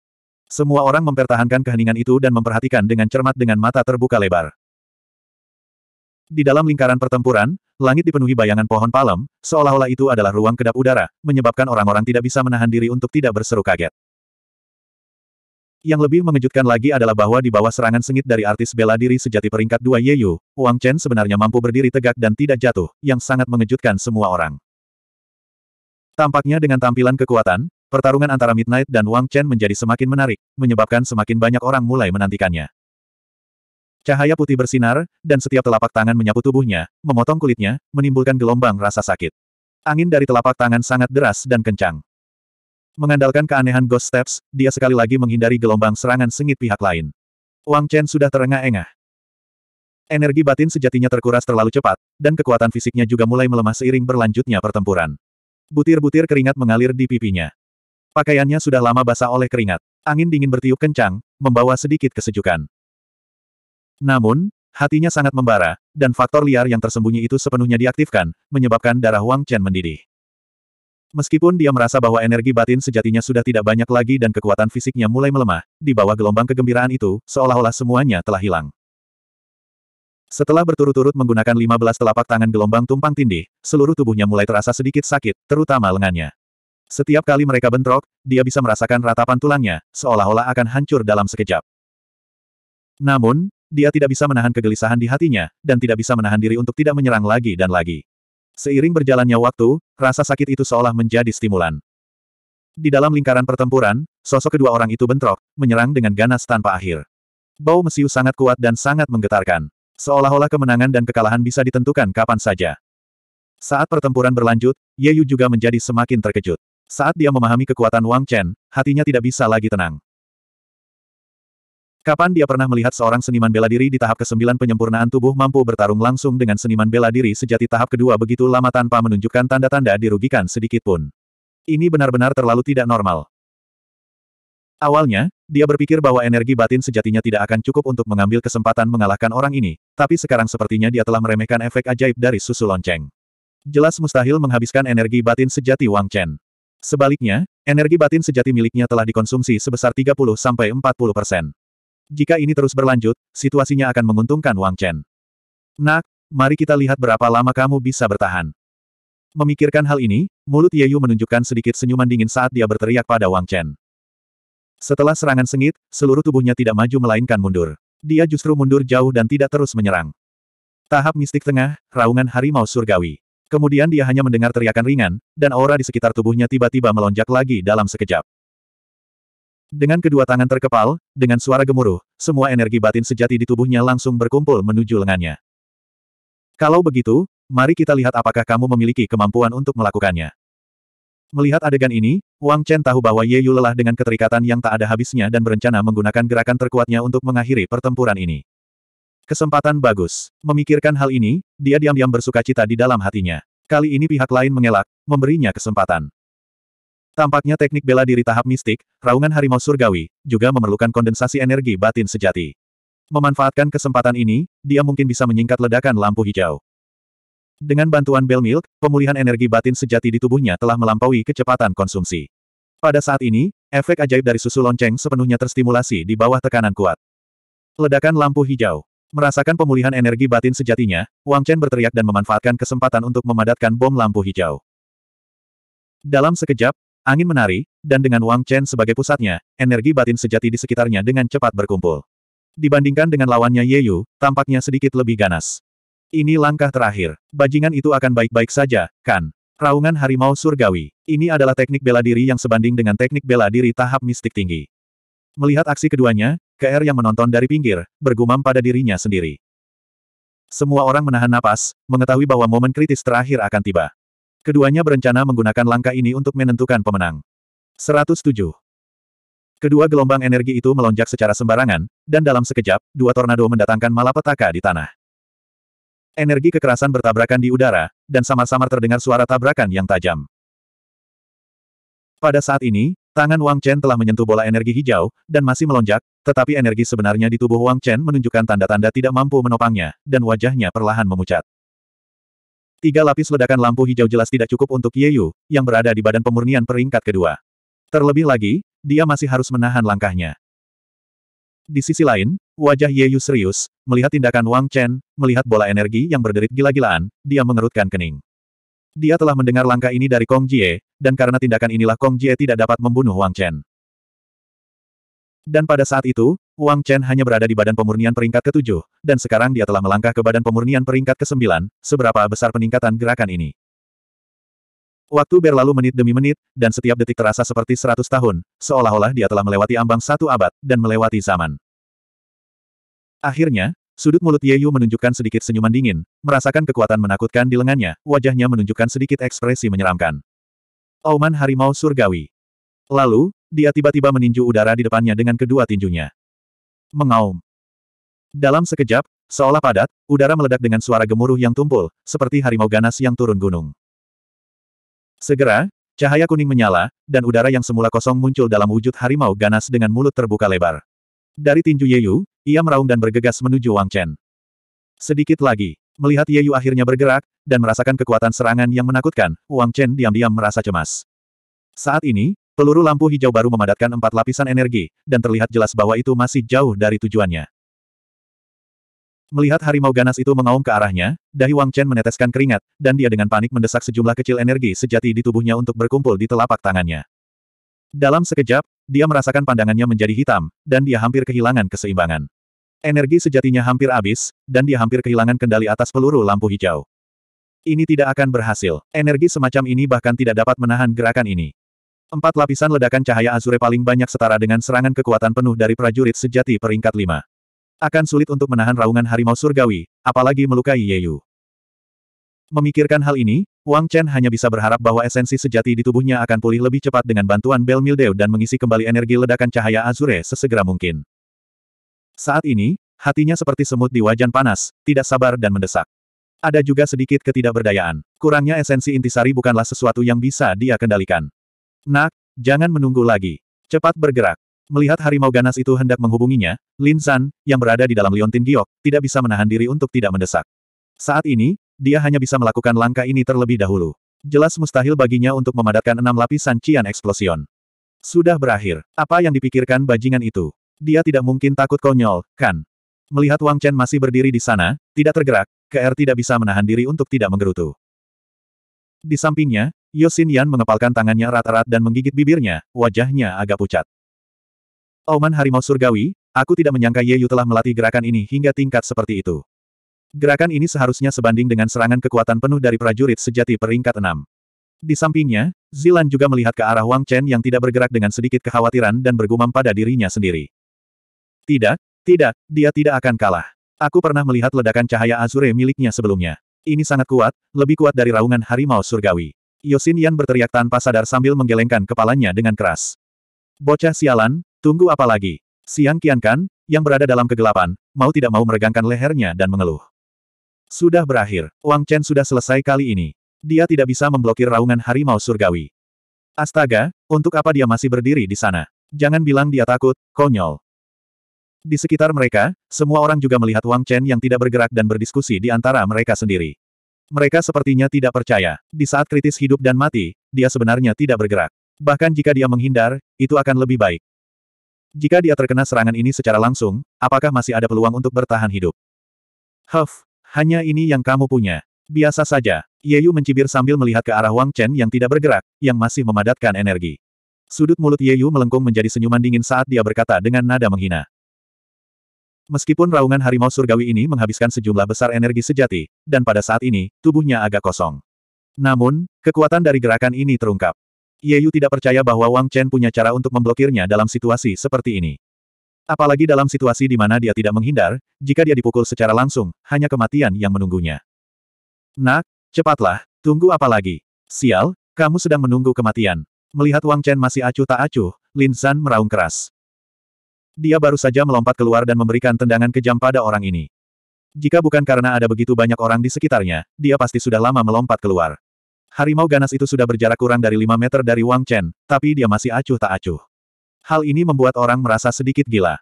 Semua orang mempertahankan keheningan itu dan memperhatikan dengan cermat dengan mata terbuka lebar. Di dalam lingkaran pertempuran, langit dipenuhi bayangan pohon palem, seolah-olah itu adalah ruang kedap udara, menyebabkan orang-orang tidak bisa menahan diri untuk tidak berseru kaget. Yang lebih mengejutkan lagi adalah bahwa di bawah serangan sengit dari artis bela diri sejati peringkat 2 Yeyu, Wang Chen sebenarnya mampu berdiri tegak dan tidak jatuh, yang sangat mengejutkan semua orang. Tampaknya dengan tampilan kekuatan, pertarungan antara Midnight dan Wang Chen menjadi semakin menarik, menyebabkan semakin banyak orang mulai menantikannya. Cahaya putih bersinar, dan setiap telapak tangan menyapu tubuhnya, memotong kulitnya, menimbulkan gelombang rasa sakit. Angin dari telapak tangan sangat deras dan kencang. Mengandalkan keanehan Ghost Steps, dia sekali lagi menghindari gelombang serangan sengit pihak lain. Wang Chen sudah terengah-engah. Energi batin sejatinya terkuras terlalu cepat, dan kekuatan fisiknya juga mulai melemah seiring berlanjutnya pertempuran. Butir-butir keringat mengalir di pipinya. Pakaiannya sudah lama basah oleh keringat. Angin dingin bertiup kencang, membawa sedikit kesejukan. Namun, hatinya sangat membara, dan faktor liar yang tersembunyi itu sepenuhnya diaktifkan, menyebabkan darah Wang Chen mendidih. Meskipun dia merasa bahwa energi batin sejatinya sudah tidak banyak lagi dan kekuatan fisiknya mulai melemah, di bawah gelombang kegembiraan itu, seolah-olah semuanya telah hilang. Setelah berturut-turut menggunakan 15 telapak tangan gelombang tumpang tindih, seluruh tubuhnya mulai terasa sedikit sakit, terutama lengannya. Setiap kali mereka bentrok, dia bisa merasakan ratapan tulangnya, seolah-olah akan hancur dalam sekejap. Namun, dia tidak bisa menahan kegelisahan di hatinya, dan tidak bisa menahan diri untuk tidak menyerang lagi dan lagi. Seiring berjalannya waktu, rasa sakit itu seolah menjadi stimulan. Di dalam lingkaran pertempuran, sosok kedua orang itu bentrok, menyerang dengan ganas tanpa akhir. Bau mesiu sangat kuat dan sangat menggetarkan. Seolah-olah kemenangan dan kekalahan bisa ditentukan kapan saja. Saat pertempuran berlanjut, Ye Yu juga menjadi semakin terkejut. Saat dia memahami kekuatan Wang Chen, hatinya tidak bisa lagi tenang. Kapan dia pernah melihat seorang seniman bela diri di tahap ke-9 penyempurnaan tubuh mampu bertarung langsung dengan seniman bela diri sejati tahap kedua begitu lama tanpa menunjukkan tanda-tanda dirugikan sedikit pun? Ini benar-benar terlalu tidak normal. Awalnya, dia berpikir bahwa energi batin sejatinya tidak akan cukup untuk mengambil kesempatan mengalahkan orang ini, tapi sekarang sepertinya dia telah meremehkan efek ajaib dari susu lonceng. Jelas mustahil menghabiskan energi batin sejati Wang Chen. Sebaliknya, energi batin sejati miliknya telah dikonsumsi sebesar 30-40 persen. Jika ini terus berlanjut, situasinya akan menguntungkan Wang Chen. Nak, mari kita lihat berapa lama kamu bisa bertahan. Memikirkan hal ini, mulut Ye Yu menunjukkan sedikit senyuman dingin saat dia berteriak pada Wang Chen. Setelah serangan sengit, seluruh tubuhnya tidak maju melainkan mundur. Dia justru mundur jauh dan tidak terus menyerang. Tahap mistik tengah, raungan harimau surgawi. Kemudian dia hanya mendengar teriakan ringan, dan aura di sekitar tubuhnya tiba-tiba melonjak lagi dalam sekejap. Dengan kedua tangan terkepal, dengan suara gemuruh, semua energi batin sejati di tubuhnya langsung berkumpul menuju lengannya. Kalau begitu, mari kita lihat apakah kamu memiliki kemampuan untuk melakukannya. Melihat adegan ini, Wang Chen tahu bahwa Ye Yu lelah dengan keterikatan yang tak ada habisnya dan berencana menggunakan gerakan terkuatnya untuk mengakhiri pertempuran ini. Kesempatan bagus. Memikirkan hal ini, dia diam-diam bersuka cita di dalam hatinya. Kali ini pihak lain mengelak, memberinya kesempatan. Tampaknya teknik bela diri tahap mistik, raungan harimau surgawi, juga memerlukan kondensasi energi batin sejati. Memanfaatkan kesempatan ini, dia mungkin bisa menyingkat ledakan lampu hijau. Dengan bantuan Bel Milk, pemulihan energi batin sejati di tubuhnya telah melampaui kecepatan konsumsi. Pada saat ini, efek ajaib dari susu lonceng sepenuhnya terstimulasi di bawah tekanan kuat. Ledakan lampu hijau. Merasakan pemulihan energi batin sejatinya, Wang Chen berteriak dan memanfaatkan kesempatan untuk memadatkan bom lampu hijau. Dalam sekejap, angin menari, dan dengan Wang Chen sebagai pusatnya, energi batin sejati di sekitarnya dengan cepat berkumpul. Dibandingkan dengan lawannya Ye Yu, tampaknya sedikit lebih ganas. Ini langkah terakhir. Bajingan itu akan baik-baik saja, kan? Raungan Harimau Surgawi. Ini adalah teknik bela diri yang sebanding dengan teknik bela diri tahap mistik tinggi. Melihat aksi keduanya, KR yang menonton dari pinggir, bergumam pada dirinya sendiri. Semua orang menahan napas, mengetahui bahwa momen kritis terakhir akan tiba. Keduanya berencana menggunakan langkah ini untuk menentukan pemenang. 107. Kedua gelombang energi itu melonjak secara sembarangan, dan dalam sekejap, dua tornado mendatangkan malapetaka di tanah. Energi kekerasan bertabrakan di udara, dan samar-samar terdengar suara tabrakan yang tajam. Pada saat ini, tangan Wang Chen telah menyentuh bola energi hijau, dan masih melonjak, tetapi energi sebenarnya di tubuh Wang Chen menunjukkan tanda-tanda tidak mampu menopangnya, dan wajahnya perlahan memucat. Tiga lapis ledakan lampu hijau jelas tidak cukup untuk Ye Yu, yang berada di badan pemurnian peringkat kedua. Terlebih lagi, dia masih harus menahan langkahnya. Di sisi lain, wajah Ye Yu serius, melihat tindakan Wang Chen, melihat bola energi yang berderit gila-gilaan, dia mengerutkan kening. Dia telah mendengar langkah ini dari Kong Jie, dan karena tindakan inilah Kong Jie tidak dapat membunuh Wang Chen. Dan pada saat itu, Wang Chen hanya berada di badan pemurnian peringkat ketujuh, dan sekarang dia telah melangkah ke badan pemurnian peringkat kesembilan, seberapa besar peningkatan gerakan ini. Waktu berlalu menit demi menit, dan setiap detik terasa seperti seratus tahun, seolah-olah dia telah melewati ambang satu abad, dan melewati zaman. Akhirnya, sudut mulut Ye Yu menunjukkan sedikit senyuman dingin, merasakan kekuatan menakutkan di lengannya, wajahnya menunjukkan sedikit ekspresi menyeramkan. Auman Harimau Surgawi Lalu, dia tiba-tiba meninju udara di depannya dengan kedua tinjunya. Mengaum. Dalam sekejap, seolah padat, udara meledak dengan suara gemuruh yang tumpul, seperti harimau ganas yang turun gunung. Segera, cahaya kuning menyala, dan udara yang semula kosong muncul dalam wujud harimau ganas dengan mulut terbuka lebar. Dari tinju Ye Yu, ia meraung dan bergegas menuju Wang Chen. Sedikit lagi, melihat Ye Yu akhirnya bergerak, dan merasakan kekuatan serangan yang menakutkan, Wang Chen diam-diam merasa cemas. Saat ini, Peluru lampu hijau baru memadatkan empat lapisan energi, dan terlihat jelas bahwa itu masih jauh dari tujuannya. Melihat harimau ganas itu mengaum ke arahnya, dahi Wang Chen meneteskan keringat, dan dia dengan panik mendesak sejumlah kecil energi sejati di tubuhnya untuk berkumpul di telapak tangannya. Dalam sekejap, dia merasakan pandangannya menjadi hitam, dan dia hampir kehilangan keseimbangan. Energi sejatinya hampir habis, dan dia hampir kehilangan kendali atas peluru lampu hijau. Ini tidak akan berhasil. Energi semacam ini bahkan tidak dapat menahan gerakan ini. Empat lapisan ledakan cahaya azure paling banyak setara dengan serangan kekuatan penuh dari prajurit sejati peringkat lima. Akan sulit untuk menahan raungan harimau surgawi, apalagi melukai Ye Yeyu. Memikirkan hal ini, Wang Chen hanya bisa berharap bahwa esensi sejati di tubuhnya akan pulih lebih cepat dengan bantuan Bel Mildeu dan mengisi kembali energi ledakan cahaya azure sesegera mungkin. Saat ini, hatinya seperti semut di wajan panas, tidak sabar dan mendesak. Ada juga sedikit ketidakberdayaan. Kurangnya esensi intisari bukanlah sesuatu yang bisa dia kendalikan. Nak, jangan menunggu lagi. Cepat bergerak. Melihat harimau ganas itu hendak menghubunginya, Lin San, yang berada di dalam Liontin Giok, tidak bisa menahan diri untuk tidak mendesak. Saat ini, dia hanya bisa melakukan langkah ini terlebih dahulu. Jelas mustahil baginya untuk memadatkan enam lapisan cian eksplosion. Sudah berakhir. Apa yang dipikirkan bajingan itu? Dia tidak mungkin takut konyol, kan? Melihat Wang Chen masih berdiri di sana, tidak tergerak, KR tidak bisa menahan diri untuk tidak menggerutu. Di sampingnya, Yosin Yan mengepalkan tangannya rata-rat dan menggigit bibirnya, wajahnya agak pucat. Auman Harimau Surgawi, aku tidak menyangka Ye Yu telah melatih gerakan ini hingga tingkat seperti itu. Gerakan ini seharusnya sebanding dengan serangan kekuatan penuh dari prajurit sejati peringkat enam. Di sampingnya, Zilan juga melihat ke arah Wang Chen yang tidak bergerak dengan sedikit kekhawatiran dan bergumam pada dirinya sendiri. Tidak, tidak, dia tidak akan kalah. Aku pernah melihat ledakan cahaya azure miliknya sebelumnya. Ini sangat kuat, lebih kuat dari raungan harimau surgawi. Yosin Yan berteriak tanpa sadar sambil menggelengkan kepalanya dengan keras. Bocah sialan, tunggu apa lagi? Siang Kan, yang berada dalam kegelapan, mau tidak mau meregangkan lehernya dan mengeluh. Sudah berakhir, Wang Chen sudah selesai kali ini. Dia tidak bisa memblokir raungan harimau surgawi. Astaga, untuk apa dia masih berdiri di sana? Jangan bilang dia takut, konyol. Di sekitar mereka, semua orang juga melihat Wang Chen yang tidak bergerak dan berdiskusi di antara mereka sendiri. Mereka sepertinya tidak percaya. Di saat kritis hidup dan mati, dia sebenarnya tidak bergerak. Bahkan jika dia menghindar, itu akan lebih baik. Jika dia terkena serangan ini secara langsung, apakah masih ada peluang untuk bertahan hidup? Huff, hanya ini yang kamu punya. Biasa saja. Ye Yu mencibir sambil melihat ke arah Wang Chen yang tidak bergerak, yang masih memadatkan energi. Sudut mulut Ye Yu melengkung menjadi senyuman dingin saat dia berkata dengan nada menghina. Meskipun raungan harimau surgawi ini menghabiskan sejumlah besar energi sejati, dan pada saat ini, tubuhnya agak kosong. Namun, kekuatan dari gerakan ini terungkap. Ye Yu tidak percaya bahwa Wang Chen punya cara untuk memblokirnya dalam situasi seperti ini. Apalagi dalam situasi di mana dia tidak menghindar, jika dia dipukul secara langsung, hanya kematian yang menunggunya. Nak, cepatlah, tunggu apa lagi? Sial, kamu sedang menunggu kematian. Melihat Wang Chen masih acuh tak acuh, Lin San meraung keras. Dia baru saja melompat keluar dan memberikan tendangan kejam pada orang ini. Jika bukan karena ada begitu banyak orang di sekitarnya, dia pasti sudah lama melompat keluar. Harimau ganas itu sudah berjarak kurang dari 5 meter dari Wang Chen, tapi dia masih acuh tak acuh. Hal ini membuat orang merasa sedikit gila.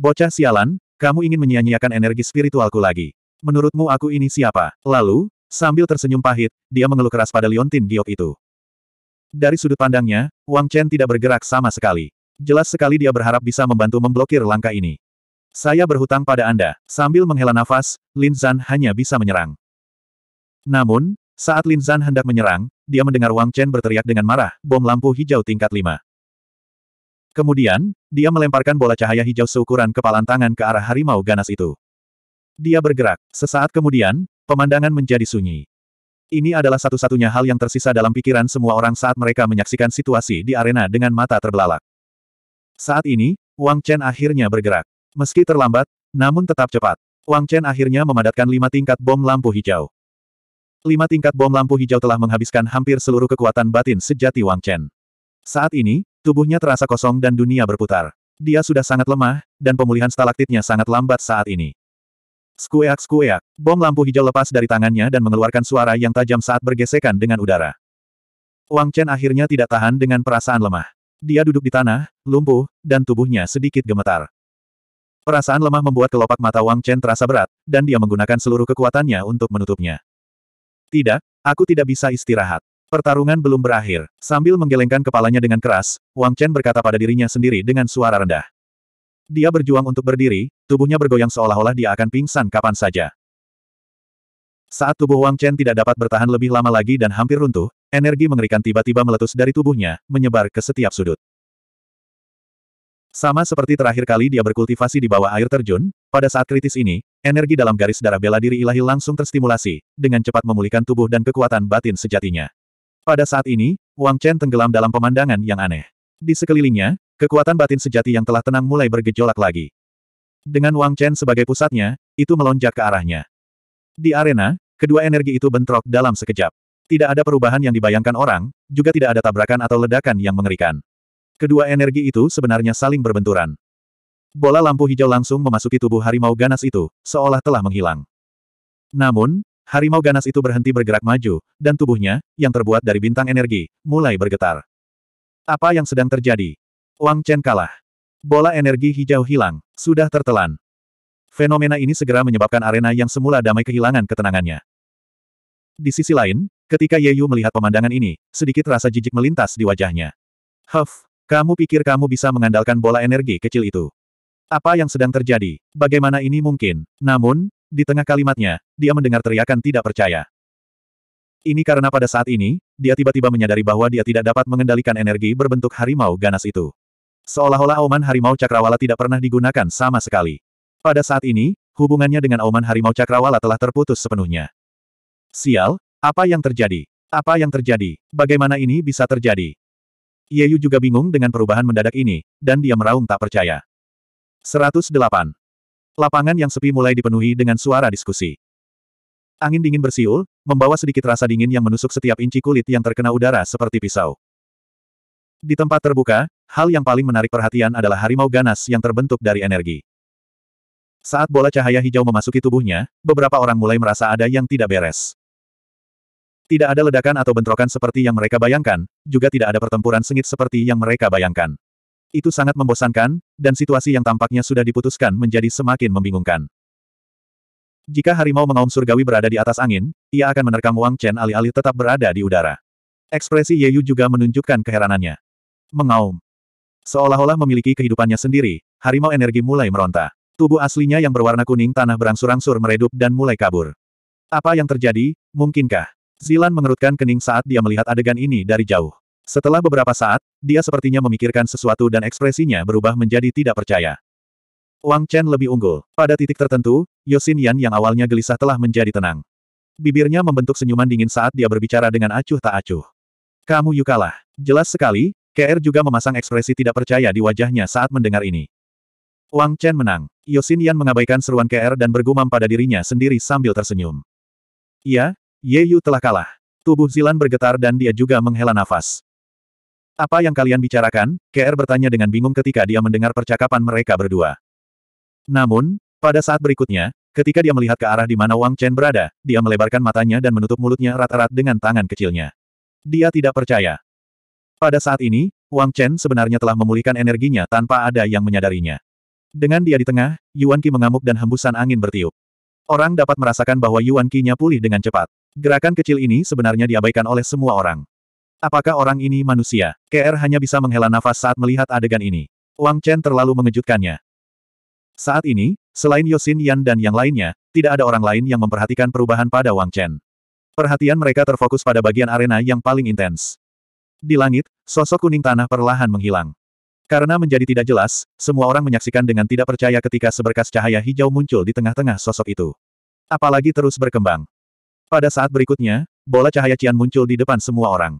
Bocah sialan, kamu ingin menyia-nyiakan energi spiritualku lagi. Menurutmu aku ini siapa? Lalu, sambil tersenyum pahit, dia mengeluh keras pada Liontin Giok itu. Dari sudut pandangnya, Wang Chen tidak bergerak sama sekali. Jelas sekali dia berharap bisa membantu memblokir langkah ini. Saya berhutang pada Anda. Sambil menghela nafas, Lin Zan hanya bisa menyerang. Namun, saat Lin Zan hendak menyerang, dia mendengar Wang Chen berteriak dengan marah, bom lampu hijau tingkat 5. Kemudian, dia melemparkan bola cahaya hijau seukuran kepalan tangan ke arah harimau ganas itu. Dia bergerak. Sesaat kemudian, pemandangan menjadi sunyi. Ini adalah satu-satunya hal yang tersisa dalam pikiran semua orang saat mereka menyaksikan situasi di arena dengan mata terbelalak. Saat ini, Wang Chen akhirnya bergerak. Meski terlambat, namun tetap cepat. Wang Chen akhirnya memadatkan lima tingkat bom lampu hijau. Lima tingkat bom lampu hijau telah menghabiskan hampir seluruh kekuatan batin sejati Wang Chen. Saat ini, tubuhnya terasa kosong dan dunia berputar. Dia sudah sangat lemah, dan pemulihan stalaktitnya sangat lambat saat ini. Skueak-skueak, bom lampu hijau lepas dari tangannya dan mengeluarkan suara yang tajam saat bergesekan dengan udara. Wang Chen akhirnya tidak tahan dengan perasaan lemah. Dia duduk di tanah, lumpuh, dan tubuhnya sedikit gemetar. Perasaan lemah membuat kelopak mata Wang Chen terasa berat, dan dia menggunakan seluruh kekuatannya untuk menutupnya. Tidak, aku tidak bisa istirahat. Pertarungan belum berakhir. Sambil menggelengkan kepalanya dengan keras, Wang Chen berkata pada dirinya sendiri dengan suara rendah. Dia berjuang untuk berdiri, tubuhnya bergoyang seolah-olah dia akan pingsan kapan saja. Saat tubuh Wang Chen tidak dapat bertahan lebih lama lagi dan hampir runtuh, energi mengerikan tiba-tiba meletus dari tubuhnya, menyebar ke setiap sudut. Sama seperti terakhir kali dia berkultivasi di bawah air terjun, pada saat kritis ini, energi dalam garis darah bela diri ilahi langsung terstimulasi, dengan cepat memulihkan tubuh dan kekuatan batin sejatinya. Pada saat ini, Wang Chen tenggelam dalam pemandangan yang aneh. Di sekelilingnya, kekuatan batin sejati yang telah tenang mulai bergejolak lagi. Dengan Wang Chen sebagai pusatnya, itu melonjak ke arahnya. Di arena, kedua energi itu bentrok dalam sekejap. Tidak ada perubahan yang dibayangkan orang, juga tidak ada tabrakan atau ledakan yang mengerikan. Kedua energi itu sebenarnya saling berbenturan. Bola lampu hijau langsung memasuki tubuh harimau ganas itu, seolah telah menghilang. Namun, harimau ganas itu berhenti bergerak maju, dan tubuhnya, yang terbuat dari bintang energi, mulai bergetar. Apa yang sedang terjadi? Wang Chen kalah. Bola energi hijau hilang, sudah tertelan. Fenomena ini segera menyebabkan arena yang semula damai kehilangan ketenangannya. Di sisi lain, ketika Ye Yu melihat pemandangan ini, sedikit rasa jijik melintas di wajahnya. Huff, kamu pikir kamu bisa mengandalkan bola energi kecil itu? Apa yang sedang terjadi? Bagaimana ini mungkin? Namun, di tengah kalimatnya, dia mendengar teriakan tidak percaya. Ini karena pada saat ini, dia tiba-tiba menyadari bahwa dia tidak dapat mengendalikan energi berbentuk harimau ganas itu. Seolah-olah auman harimau cakrawala tidak pernah digunakan sama sekali. Pada saat ini, hubungannya dengan Auman Harimau Cakrawala telah terputus sepenuhnya. Sial, apa yang terjadi? Apa yang terjadi? Bagaimana ini bisa terjadi? Yeyu juga bingung dengan perubahan mendadak ini, dan dia meraung tak percaya. 108. Lapangan yang sepi mulai dipenuhi dengan suara diskusi. Angin dingin bersiul, membawa sedikit rasa dingin yang menusuk setiap inci kulit yang terkena udara seperti pisau. Di tempat terbuka, hal yang paling menarik perhatian adalah harimau ganas yang terbentuk dari energi. Saat bola cahaya hijau memasuki tubuhnya, beberapa orang mulai merasa ada yang tidak beres. Tidak ada ledakan atau bentrokan seperti yang mereka bayangkan, juga tidak ada pertempuran sengit seperti yang mereka bayangkan. Itu sangat membosankan, dan situasi yang tampaknya sudah diputuskan menjadi semakin membingungkan. Jika harimau mengaum surgawi berada di atas angin, ia akan menerkam Wang Chen alih-alih tetap berada di udara. Ekspresi Ye Yu juga menunjukkan keheranannya. Mengaum. Seolah-olah memiliki kehidupannya sendiri, harimau energi mulai meronta. Tubuh aslinya yang berwarna kuning tanah berangsur-angsur meredup dan mulai kabur. Apa yang terjadi, mungkinkah? Zilan mengerutkan kening saat dia melihat adegan ini dari jauh. Setelah beberapa saat, dia sepertinya memikirkan sesuatu dan ekspresinya berubah menjadi tidak percaya. Wang Chen lebih unggul. Pada titik tertentu, Yosin Yan yang awalnya gelisah telah menjadi tenang. Bibirnya membentuk senyuman dingin saat dia berbicara dengan acuh tak acuh. Kamu Yukalah. Jelas sekali, KR juga memasang ekspresi tidak percaya di wajahnya saat mendengar ini. Wang Chen menang. Yosin Yan mengabaikan seruan KR dan bergumam pada dirinya sendiri sambil tersenyum. Ya, Ye Yu telah kalah. Tubuh Zilan bergetar dan dia juga menghela nafas. Apa yang kalian bicarakan? KR bertanya dengan bingung ketika dia mendengar percakapan mereka berdua. Namun, pada saat berikutnya, ketika dia melihat ke arah di mana Wang Chen berada, dia melebarkan matanya dan menutup mulutnya erat-erat dengan tangan kecilnya. Dia tidak percaya. Pada saat ini, Wang Chen sebenarnya telah memulihkan energinya tanpa ada yang menyadarinya. Dengan dia di tengah, Yuan Qi mengamuk dan hembusan angin bertiup. Orang dapat merasakan bahwa Yuan Qi-nya pulih dengan cepat. Gerakan kecil ini sebenarnya diabaikan oleh semua orang. Apakah orang ini manusia? KR hanya bisa menghela nafas saat melihat adegan ini. Wang Chen terlalu mengejutkannya. Saat ini, selain Yosin Yan dan yang lainnya, tidak ada orang lain yang memperhatikan perubahan pada Wang Chen. Perhatian mereka terfokus pada bagian arena yang paling intens. Di langit, sosok kuning tanah perlahan menghilang. Karena menjadi tidak jelas, semua orang menyaksikan dengan tidak percaya ketika seberkas cahaya hijau muncul di tengah-tengah sosok itu. Apalagi terus berkembang. Pada saat berikutnya, bola cahaya Cian muncul di depan semua orang.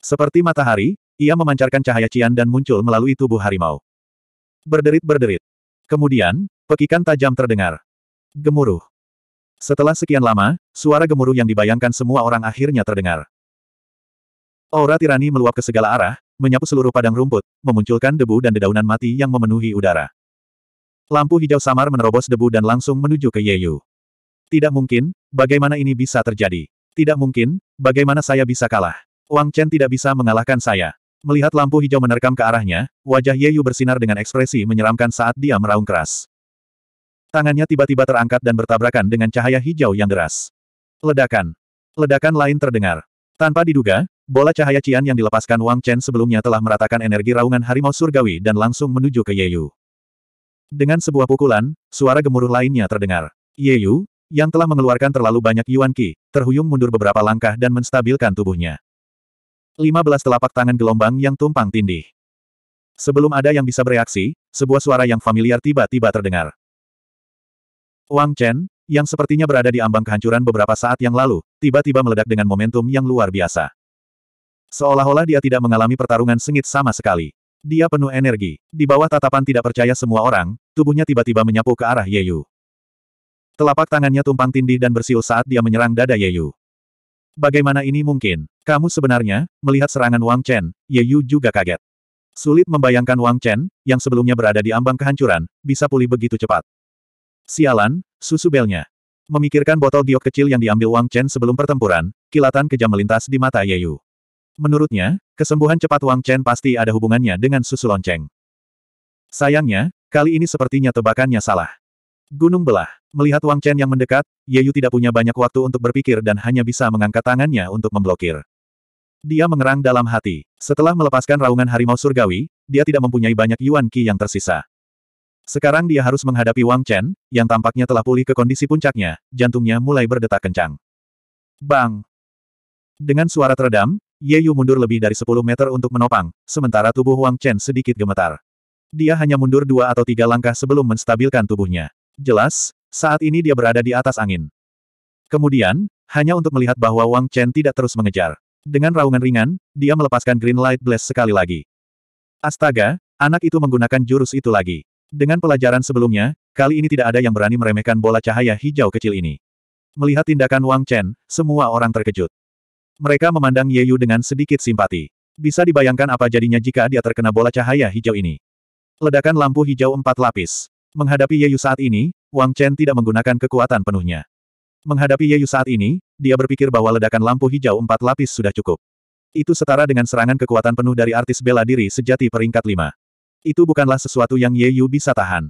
Seperti matahari, ia memancarkan cahaya Cian dan muncul melalui tubuh harimau. Berderit-berderit. Kemudian, pekikan tajam terdengar. Gemuruh. Setelah sekian lama, suara gemuruh yang dibayangkan semua orang akhirnya terdengar. Aura tirani meluap ke segala arah, menyapu seluruh padang rumput, memunculkan debu dan dedaunan mati yang memenuhi udara. Lampu hijau samar menerobos debu dan langsung menuju ke Yeyu. Tidak mungkin, bagaimana ini bisa terjadi? Tidak mungkin, bagaimana saya bisa kalah? Wang Chen tidak bisa mengalahkan saya. Melihat lampu hijau menerkam ke arahnya, wajah Yeyu bersinar dengan ekspresi menyeramkan saat dia meraung keras. Tangannya tiba-tiba terangkat dan bertabrakan dengan cahaya hijau yang deras. Ledakan. Ledakan lain terdengar. Tanpa diduga, Bola cahaya Cian yang dilepaskan Wang Chen sebelumnya telah meratakan energi raungan harimau surgawi dan langsung menuju ke Ye Yu. Dengan sebuah pukulan, suara gemuruh lainnya terdengar. Ye Yu, yang telah mengeluarkan terlalu banyak Yuan Qi, terhuyung mundur beberapa langkah dan menstabilkan tubuhnya. 15 telapak tangan gelombang yang tumpang tindih. Sebelum ada yang bisa bereaksi, sebuah suara yang familiar tiba-tiba terdengar. Wang Chen, yang sepertinya berada di ambang kehancuran beberapa saat yang lalu, tiba-tiba meledak dengan momentum yang luar biasa. Seolah-olah dia tidak mengalami pertarungan sengit sama sekali. Dia penuh energi. Di bawah tatapan tidak percaya semua orang, tubuhnya tiba-tiba menyapu ke arah Yeyu. Telapak tangannya tumpang tindih dan bersiul saat dia menyerang dada Yeyu. Bagaimana ini mungkin? Kamu sebenarnya, melihat serangan Wang Chen, Yeyu juga kaget. Sulit membayangkan Wang Chen, yang sebelumnya berada di ambang kehancuran, bisa pulih begitu cepat. Sialan, susu belnya. Memikirkan botol giok kecil yang diambil Wang Chen sebelum pertempuran, kilatan kejam melintas di mata Yeyu. Menurutnya, kesembuhan cepat Wang Chen pasti ada hubungannya dengan susu lonceng. Sayangnya, kali ini sepertinya tebakannya salah. Gunung belah. Melihat Wang Chen yang mendekat, Ye Yu tidak punya banyak waktu untuk berpikir dan hanya bisa mengangkat tangannya untuk memblokir. Dia mengerang dalam hati. Setelah melepaskan raungan harimau surgawi, dia tidak mempunyai banyak Yuan Qi yang tersisa. Sekarang dia harus menghadapi Wang Chen, yang tampaknya telah pulih ke kondisi puncaknya, jantungnya mulai berdetak kencang. Bang! Dengan suara teredam, Ye Yu mundur lebih dari 10 meter untuk menopang, sementara tubuh Wang Chen sedikit gemetar. Dia hanya mundur dua atau tiga langkah sebelum menstabilkan tubuhnya. Jelas, saat ini dia berada di atas angin. Kemudian, hanya untuk melihat bahwa Wang Chen tidak terus mengejar. Dengan raungan ringan, dia melepaskan Green Light Blast sekali lagi. Astaga, anak itu menggunakan jurus itu lagi. Dengan pelajaran sebelumnya, kali ini tidak ada yang berani meremehkan bola cahaya hijau kecil ini. Melihat tindakan Wang Chen, semua orang terkejut. Mereka memandang Ye Yu dengan sedikit simpati. Bisa dibayangkan apa jadinya jika dia terkena bola cahaya hijau ini. Ledakan lampu hijau empat lapis. Menghadapi Ye Yu saat ini, Wang Chen tidak menggunakan kekuatan penuhnya. Menghadapi Ye Yu saat ini, dia berpikir bahwa ledakan lampu hijau empat lapis sudah cukup. Itu setara dengan serangan kekuatan penuh dari artis bela diri sejati peringkat lima. Itu bukanlah sesuatu yang Ye Yu bisa tahan.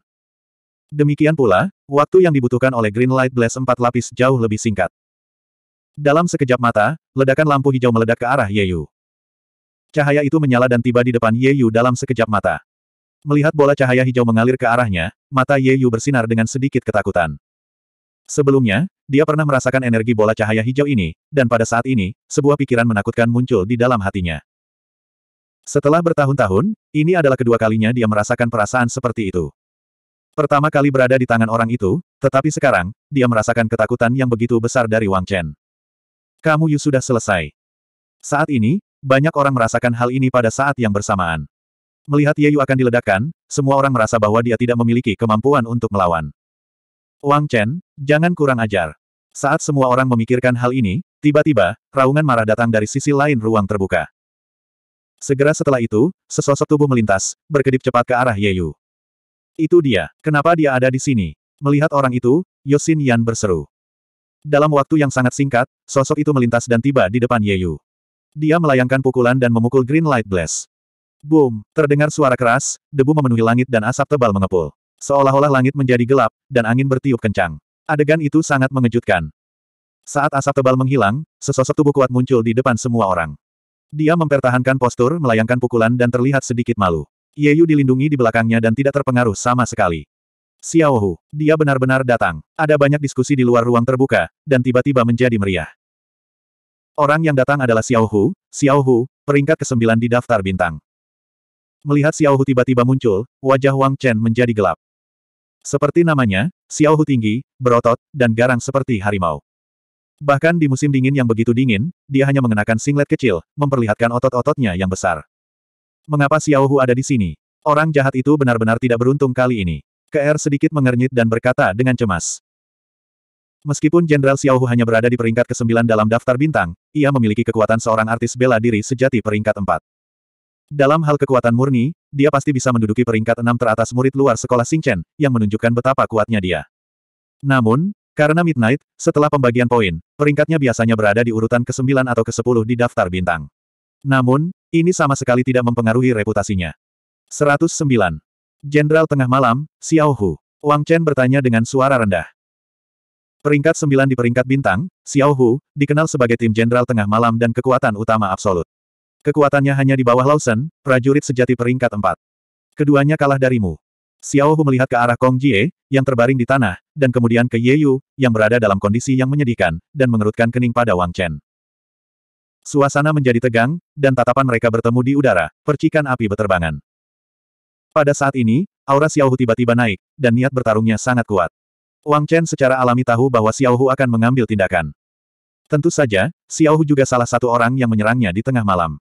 Demikian pula, waktu yang dibutuhkan oleh Green Light Blast empat lapis jauh lebih singkat. Dalam sekejap mata, ledakan lampu hijau meledak ke arah Ye Yu. Cahaya itu menyala dan tiba di depan Ye Yu dalam sekejap mata. Melihat bola cahaya hijau mengalir ke arahnya, mata Ye Yu bersinar dengan sedikit ketakutan. Sebelumnya, dia pernah merasakan energi bola cahaya hijau ini, dan pada saat ini, sebuah pikiran menakutkan muncul di dalam hatinya. Setelah bertahun-tahun, ini adalah kedua kalinya dia merasakan perasaan seperti itu. Pertama kali berada di tangan orang itu, tetapi sekarang, dia merasakan ketakutan yang begitu besar dari Wang Chen. Kamu Yu sudah selesai. Saat ini, banyak orang merasakan hal ini pada saat yang bersamaan. Melihat Ye Yu akan diledakkan, semua orang merasa bahwa dia tidak memiliki kemampuan untuk melawan. Wang Chen, jangan kurang ajar. Saat semua orang memikirkan hal ini, tiba-tiba, raungan marah datang dari sisi lain ruang terbuka. Segera setelah itu, sesosok tubuh melintas, berkedip cepat ke arah Ye Yu. Itu dia, kenapa dia ada di sini? Melihat orang itu, Yosin Yan berseru. Dalam waktu yang sangat singkat, sosok itu melintas dan tiba di depan Ye Yu. Dia melayangkan pukulan dan memukul Green Light Blast. Boom! Terdengar suara keras, debu memenuhi langit dan asap tebal mengepul. Seolah-olah langit menjadi gelap, dan angin bertiup kencang. Adegan itu sangat mengejutkan. Saat asap tebal menghilang, sesosok tubuh kuat muncul di depan semua orang. Dia mempertahankan postur melayangkan pukulan dan terlihat sedikit malu. Ye Yu dilindungi di belakangnya dan tidak terpengaruh sama sekali. Xiaohu, dia benar-benar datang. Ada banyak diskusi di luar ruang terbuka, dan tiba-tiba menjadi meriah. Orang yang datang adalah Xiaohu, Xiaohu, peringkat ke-9 di daftar bintang. Melihat Xiaohu tiba-tiba muncul, wajah Wang Chen menjadi gelap. Seperti namanya, Xiaohu tinggi, berotot, dan garang seperti harimau. Bahkan di musim dingin yang begitu dingin, dia hanya mengenakan singlet kecil, memperlihatkan otot-ototnya yang besar. Mengapa Xiaohu ada di sini? Orang jahat itu benar-benar tidak beruntung kali ini. KR sedikit mengernyit dan berkata dengan cemas. Meskipun Jenderal Xiao Xiaohu hanya berada di peringkat ke-9 dalam daftar bintang, ia memiliki kekuatan seorang artis bela diri sejati peringkat 4. Dalam hal kekuatan murni, dia pasti bisa menduduki peringkat 6 teratas murid luar sekolah Xingchen, yang menunjukkan betapa kuatnya dia. Namun, karena Midnight, setelah pembagian poin, peringkatnya biasanya berada di urutan ke-9 atau ke-10 di daftar bintang. Namun, ini sama sekali tidak mempengaruhi reputasinya. 109. Jenderal tengah malam, Xiao Hu. Wang Chen bertanya dengan suara rendah. Peringkat 9 di peringkat bintang, Xiao Hu, dikenal sebagai tim jenderal tengah malam dan kekuatan utama absolut. Kekuatannya hanya di bawah Lawson, prajurit sejati peringkat 4. Keduanya kalah darimu. Xiao Hu melihat ke arah Kong Jie, yang terbaring di tanah, dan kemudian ke Ye Yu, yang berada dalam kondisi yang menyedihkan, dan mengerutkan kening pada Wang Chen. Suasana menjadi tegang, dan tatapan mereka bertemu di udara, percikan api beterbangan. Pada saat ini, aura Xiaohu tiba-tiba naik, dan niat bertarungnya sangat kuat. Wang Chen secara alami tahu bahwa Xiaohu akan mengambil tindakan. Tentu saja, Xiaohu juga salah satu orang yang menyerangnya di tengah malam.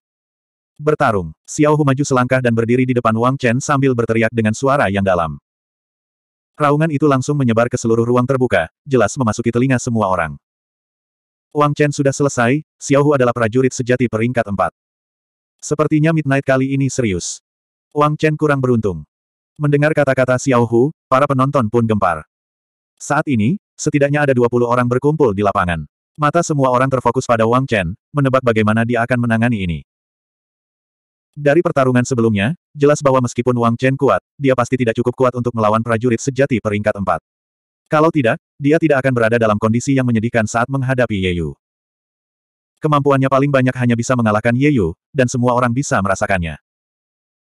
Bertarung, Xiaohu maju selangkah dan berdiri di depan Wang Chen sambil berteriak dengan suara yang dalam. Raungan itu langsung menyebar ke seluruh ruang terbuka, jelas memasuki telinga semua orang. Wang Chen sudah selesai, Xiaohu adalah prajurit sejati peringkat empat. Sepertinya Midnight kali ini serius. Wang Chen kurang beruntung. Mendengar kata-kata Xiao Hu, para penonton pun gempar. Saat ini, setidaknya ada 20 orang berkumpul di lapangan. Mata semua orang terfokus pada Wang Chen, menebak bagaimana dia akan menangani ini. Dari pertarungan sebelumnya, jelas bahwa meskipun Wang Chen kuat, dia pasti tidak cukup kuat untuk melawan prajurit sejati peringkat 4. Kalau tidak, dia tidak akan berada dalam kondisi yang menyedihkan saat menghadapi Ye Yu. Kemampuannya paling banyak hanya bisa mengalahkan Ye Yu, dan semua orang bisa merasakannya.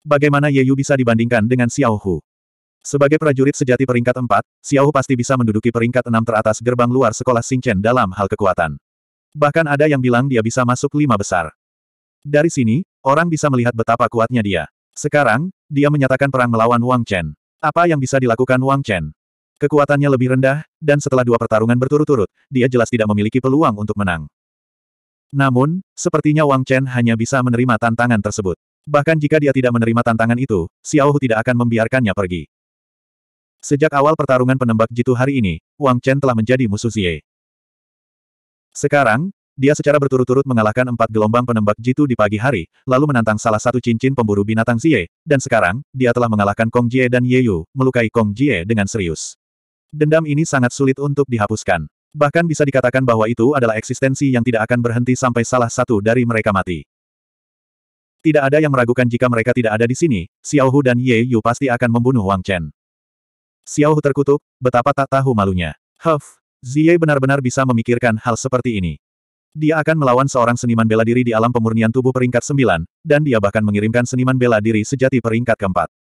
Bagaimana Ye Yu bisa dibandingkan dengan Xiao Hu? Sebagai prajurit sejati peringkat 4, Xiao Hu pasti bisa menduduki peringkat 6 teratas gerbang luar sekolah Xingchen dalam hal kekuatan. Bahkan ada yang bilang dia bisa masuk lima besar. Dari sini, orang bisa melihat betapa kuatnya dia. Sekarang, dia menyatakan perang melawan Wang Chen. Apa yang bisa dilakukan Wang Chen? Kekuatannya lebih rendah, dan setelah dua pertarungan berturut-turut, dia jelas tidak memiliki peluang untuk menang. Namun, sepertinya Wang Chen hanya bisa menerima tantangan tersebut. Bahkan jika dia tidak menerima tantangan itu, Xiao Hu tidak akan membiarkannya pergi. Sejak awal pertarungan penembak jitu hari ini, Wang Chen telah menjadi musuh Xie. Sekarang, dia secara berturut-turut mengalahkan empat gelombang penembak jitu di pagi hari, lalu menantang salah satu cincin pemburu binatang Xie, dan sekarang, dia telah mengalahkan Kong Jie dan Ye Yu, melukai Kong Jie dengan serius. Dendam ini sangat sulit untuk dihapuskan. Bahkan bisa dikatakan bahwa itu adalah eksistensi yang tidak akan berhenti sampai salah satu dari mereka mati. Tidak ada yang meragukan jika mereka tidak ada di sini, Xiao Hu dan Ye Yu pasti akan membunuh Wang Chen. Xiao Hu terkutuk, betapa tak tahu malunya. Huff, Ziye benar-benar bisa memikirkan hal seperti ini. Dia akan melawan seorang seniman bela diri di alam pemurnian tubuh peringkat sembilan, dan dia bahkan mengirimkan seniman bela diri sejati peringkat keempat.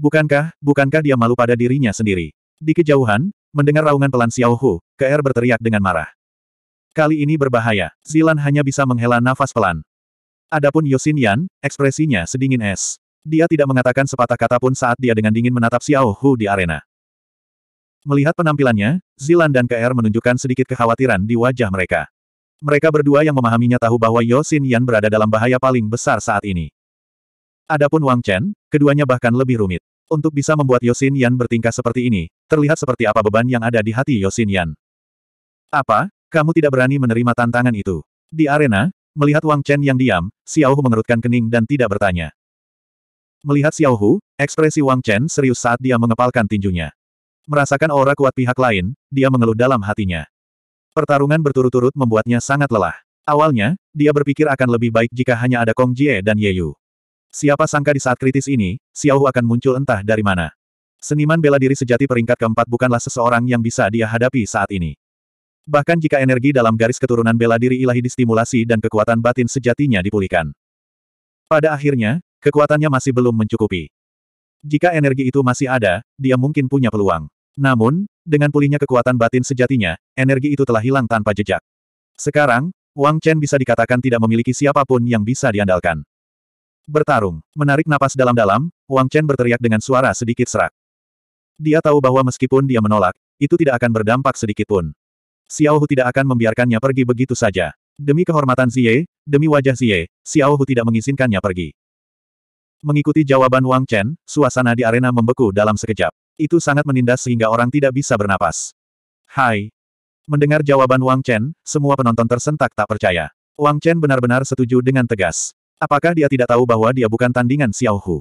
Bukankah, bukankah dia malu pada dirinya sendiri? Di kejauhan, mendengar raungan pelan Xiao Hu, KR er berteriak dengan marah. Kali ini berbahaya, Zilan hanya bisa menghela nafas pelan. Adapun Yosin Yan, ekspresinya sedingin es. Dia tidak mengatakan sepatah kata pun saat dia dengan dingin menatap Xiao Hu di arena. Melihat penampilannya, Zilan dan KR menunjukkan sedikit kekhawatiran di wajah mereka. Mereka berdua yang memahaminya tahu bahwa Yosin Yan berada dalam bahaya paling besar saat ini. Adapun Wang Chen, keduanya bahkan lebih rumit. Untuk bisa membuat Yosin Yan bertingkah seperti ini, terlihat seperti apa beban yang ada di hati Yosin Yan. Apa? Kamu tidak berani menerima tantangan itu? Di arena, Melihat Wang Chen yang diam, Xiao Hu mengerutkan kening dan tidak bertanya. Melihat Xiao Hu, ekspresi Wang Chen serius saat dia mengepalkan tinjunya. Merasakan aura kuat pihak lain, dia mengeluh dalam hatinya. Pertarungan berturut-turut membuatnya sangat lelah. Awalnya, dia berpikir akan lebih baik jika hanya ada Kong Jie dan Ye Yu. Siapa sangka di saat kritis ini, Xiao Hu akan muncul entah dari mana. Seniman bela diri sejati peringkat keempat bukanlah seseorang yang bisa dia hadapi saat ini. Bahkan jika energi dalam garis keturunan bela diri ilahi distimulasi dan kekuatan batin sejatinya dipulihkan. Pada akhirnya, kekuatannya masih belum mencukupi. Jika energi itu masih ada, dia mungkin punya peluang. Namun, dengan pulihnya kekuatan batin sejatinya, energi itu telah hilang tanpa jejak. Sekarang, Wang Chen bisa dikatakan tidak memiliki siapapun yang bisa diandalkan. Bertarung, menarik napas dalam-dalam, Wang Chen berteriak dengan suara sedikit serak. Dia tahu bahwa meskipun dia menolak, itu tidak akan berdampak sedikitpun. Xiao Hu tidak akan membiarkannya pergi begitu saja. Demi kehormatan Xie, demi wajah Xie, Hu tidak mengizinkannya pergi. Mengikuti jawaban Wang Chen, suasana di arena membeku dalam sekejap. Itu sangat menindas sehingga orang tidak bisa bernapas. Hai. Mendengar jawaban Wang Chen, semua penonton tersentak tak percaya. Wang Chen benar-benar setuju dengan tegas. Apakah dia tidak tahu bahwa dia bukan tandingan Xiao Hu?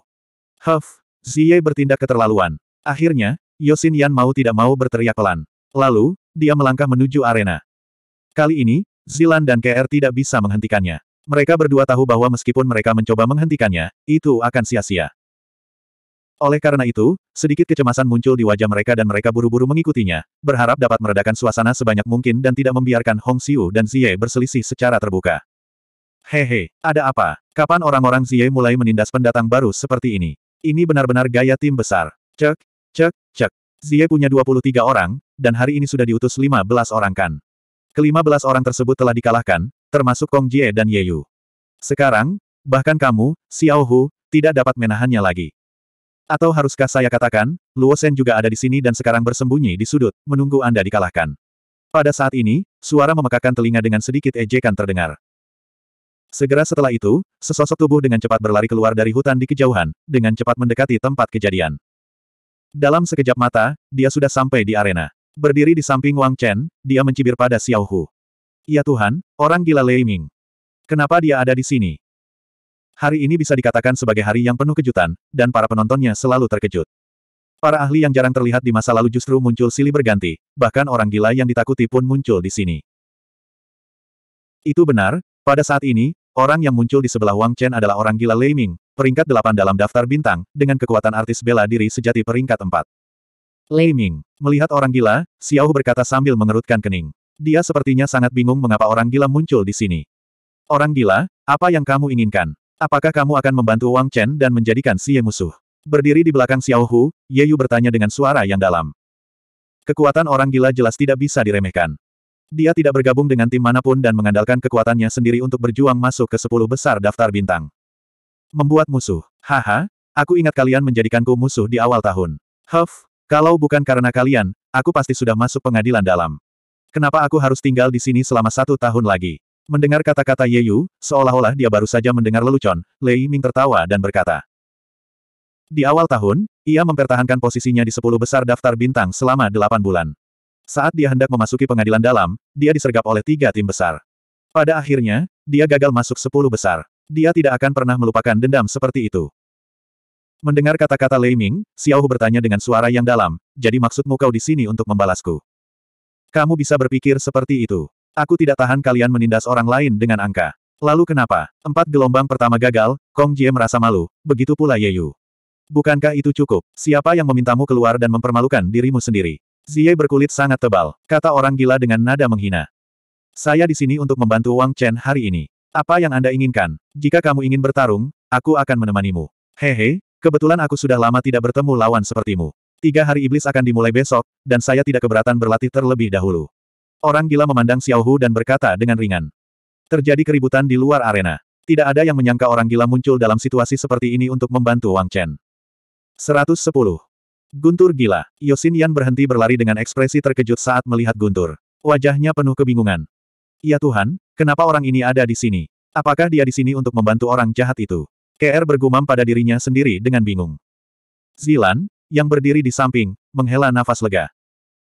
Huff, Xie bertindak keterlaluan. Akhirnya, Yosin Yan mau tidak mau berteriak pelan. Lalu, dia melangkah menuju arena. Kali ini, Zilan dan KR tidak bisa menghentikannya. Mereka berdua tahu bahwa meskipun mereka mencoba menghentikannya, itu akan sia-sia. Oleh karena itu, sedikit kecemasan muncul di wajah mereka dan mereka buru-buru mengikutinya, berharap dapat meredakan suasana sebanyak mungkin dan tidak membiarkan Hong Xiu dan Zie berselisih secara terbuka. Hehe, ada apa? Kapan orang-orang Zie mulai menindas pendatang baru seperti ini? Ini benar-benar gaya tim besar. Cek, cek, cek. Zie punya 23 orang, dan hari ini sudah diutus 15 orang kan. Kelima belas orang tersebut telah dikalahkan, termasuk Kong Jie dan Ye Yu. Sekarang, bahkan kamu, Xiao Hu, tidak dapat menahannya lagi. Atau haruskah saya katakan, Luo Shen juga ada di sini dan sekarang bersembunyi di sudut, menunggu Anda dikalahkan. Pada saat ini, suara memekakan telinga dengan sedikit ejekan terdengar. Segera setelah itu, sesosok tubuh dengan cepat berlari keluar dari hutan di kejauhan, dengan cepat mendekati tempat kejadian. Dalam sekejap mata, dia sudah sampai di arena. Berdiri di samping Wang Chen, dia mencibir pada Xiao Hu. Ya Tuhan, orang gila Lei Ming. Kenapa dia ada di sini? Hari ini bisa dikatakan sebagai hari yang penuh kejutan, dan para penontonnya selalu terkejut. Para ahli yang jarang terlihat di masa lalu justru muncul silih berganti, bahkan orang gila yang ditakuti pun muncul di sini. Itu benar, pada saat ini, orang yang muncul di sebelah Wang Chen adalah orang gila Lei Ming, peringkat 8 dalam daftar bintang, dengan kekuatan artis bela diri sejati peringkat 4. Lei Ming. Melihat orang gila, Xiao berkata sambil mengerutkan kening. Dia sepertinya sangat bingung mengapa orang gila muncul di sini. Orang gila, apa yang kamu inginkan? Apakah kamu akan membantu Wang Chen dan menjadikan Xie musuh? Berdiri di belakang Xiao Hu, Ye Yu bertanya dengan suara yang dalam. Kekuatan orang gila jelas tidak bisa diremehkan. Dia tidak bergabung dengan tim manapun dan mengandalkan kekuatannya sendiri untuk berjuang masuk ke sepuluh besar daftar bintang. Membuat musuh. Haha, aku ingat kalian menjadikanku musuh di awal tahun. Huff, kalau bukan karena kalian, aku pasti sudah masuk pengadilan dalam. Kenapa aku harus tinggal di sini selama satu tahun lagi? Mendengar kata-kata Ye Yu, seolah-olah dia baru saja mendengar lelucon, Lei Ming tertawa dan berkata. Di awal tahun, ia mempertahankan posisinya di sepuluh besar daftar bintang selama delapan bulan. Saat dia hendak memasuki pengadilan dalam, dia disergap oleh tiga tim besar. Pada akhirnya, dia gagal masuk sepuluh besar. Dia tidak akan pernah melupakan dendam seperti itu. Mendengar kata-kata Lei Ming, Xiao Hu bertanya dengan suara yang dalam, jadi maksudmu kau di sini untuk membalasku? Kamu bisa berpikir seperti itu. Aku tidak tahan kalian menindas orang lain dengan angka. Lalu kenapa? Empat gelombang pertama gagal, Kong Jie merasa malu, begitu pula Ye Yu. Bukankah itu cukup? Siapa yang memintamu keluar dan mempermalukan dirimu sendiri? Zie berkulit sangat tebal, kata orang gila dengan nada menghina. Saya di sini untuk membantu Wang Chen hari ini. Apa yang Anda inginkan? Jika kamu ingin bertarung, aku akan menemanimu. Hehe, Kebetulan aku sudah lama tidak bertemu lawan sepertimu. Tiga hari iblis akan dimulai besok, dan saya tidak keberatan berlatih terlebih dahulu. Orang gila memandang Xiao Hu dan berkata dengan ringan. Terjadi keributan di luar arena. Tidak ada yang menyangka orang gila muncul dalam situasi seperti ini untuk membantu Wang Chen. 110. Guntur gila. Yosin Yan berhenti berlari dengan ekspresi terkejut saat melihat Guntur. Wajahnya penuh kebingungan. Ya Tuhan, kenapa orang ini ada di sini? Apakah dia di sini untuk membantu orang jahat itu? KR bergumam pada dirinya sendiri dengan bingung. Zilan, yang berdiri di samping, menghela nafas lega.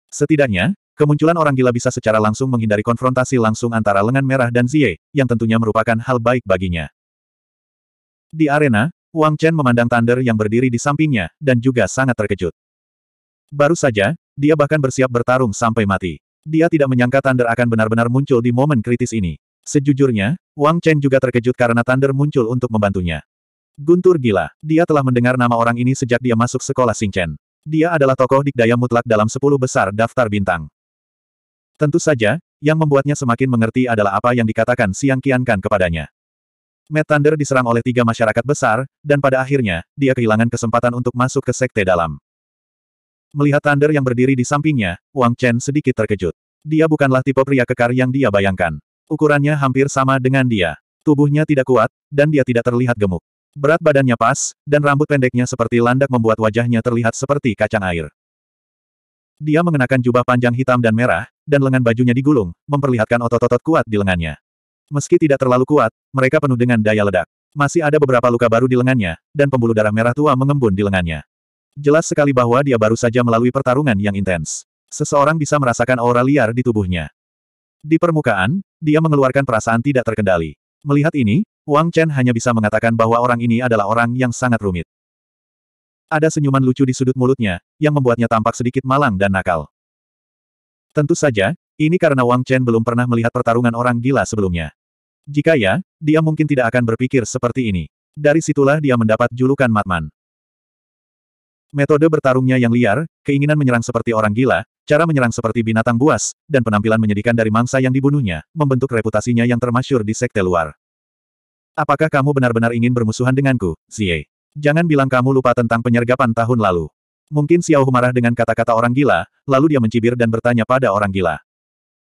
Setidaknya, kemunculan orang gila bisa secara langsung menghindari konfrontasi langsung antara lengan merah dan Zie, yang tentunya merupakan hal baik baginya. Di arena, Wang Chen memandang Thunder yang berdiri di sampingnya, dan juga sangat terkejut. Baru saja, dia bahkan bersiap bertarung sampai mati. Dia tidak menyangka Thunder akan benar-benar muncul di momen kritis ini. Sejujurnya, Wang Chen juga terkejut karena Thunder muncul untuk membantunya. Guntur gila. Dia telah mendengar nama orang ini sejak dia masuk sekolah Singchen. Dia adalah tokoh dikdaya mutlak dalam sepuluh besar daftar bintang. Tentu saja, yang membuatnya semakin mengerti adalah apa yang dikatakan Siang Kiankan kepadanya. Matt Thunder diserang oleh tiga masyarakat besar, dan pada akhirnya, dia kehilangan kesempatan untuk masuk ke sekte dalam. Melihat Thunder yang berdiri di sampingnya, Wang Chen sedikit terkejut. Dia bukanlah tipe pria kekar yang dia bayangkan. Ukurannya hampir sama dengan dia. Tubuhnya tidak kuat, dan dia tidak terlihat gemuk. Berat badannya pas, dan rambut pendeknya seperti landak membuat wajahnya terlihat seperti kacang air. Dia mengenakan jubah panjang hitam dan merah, dan lengan bajunya digulung, memperlihatkan otot-otot kuat di lengannya. Meski tidak terlalu kuat, mereka penuh dengan daya ledak. Masih ada beberapa luka baru di lengannya, dan pembuluh darah merah tua mengembun di lengannya. Jelas sekali bahwa dia baru saja melalui pertarungan yang intens. Seseorang bisa merasakan aura liar di tubuhnya. Di permukaan, dia mengeluarkan perasaan tidak terkendali. Melihat ini, Wang Chen hanya bisa mengatakan bahwa orang ini adalah orang yang sangat rumit. Ada senyuman lucu di sudut mulutnya, yang membuatnya tampak sedikit malang dan nakal. Tentu saja, ini karena Wang Chen belum pernah melihat pertarungan orang gila sebelumnya. Jika ya, dia mungkin tidak akan berpikir seperti ini. Dari situlah dia mendapat julukan Matman. Metode bertarungnya yang liar, keinginan menyerang seperti orang gila, Cara menyerang seperti binatang buas, dan penampilan menyedihkan dari mangsa yang dibunuhnya, membentuk reputasinya yang termasyur di sekte luar. Apakah kamu benar-benar ingin bermusuhan denganku, Xie? Jangan bilang kamu lupa tentang penyergapan tahun lalu. Mungkin Xiao Hu marah dengan kata-kata orang gila, lalu dia mencibir dan bertanya pada orang gila.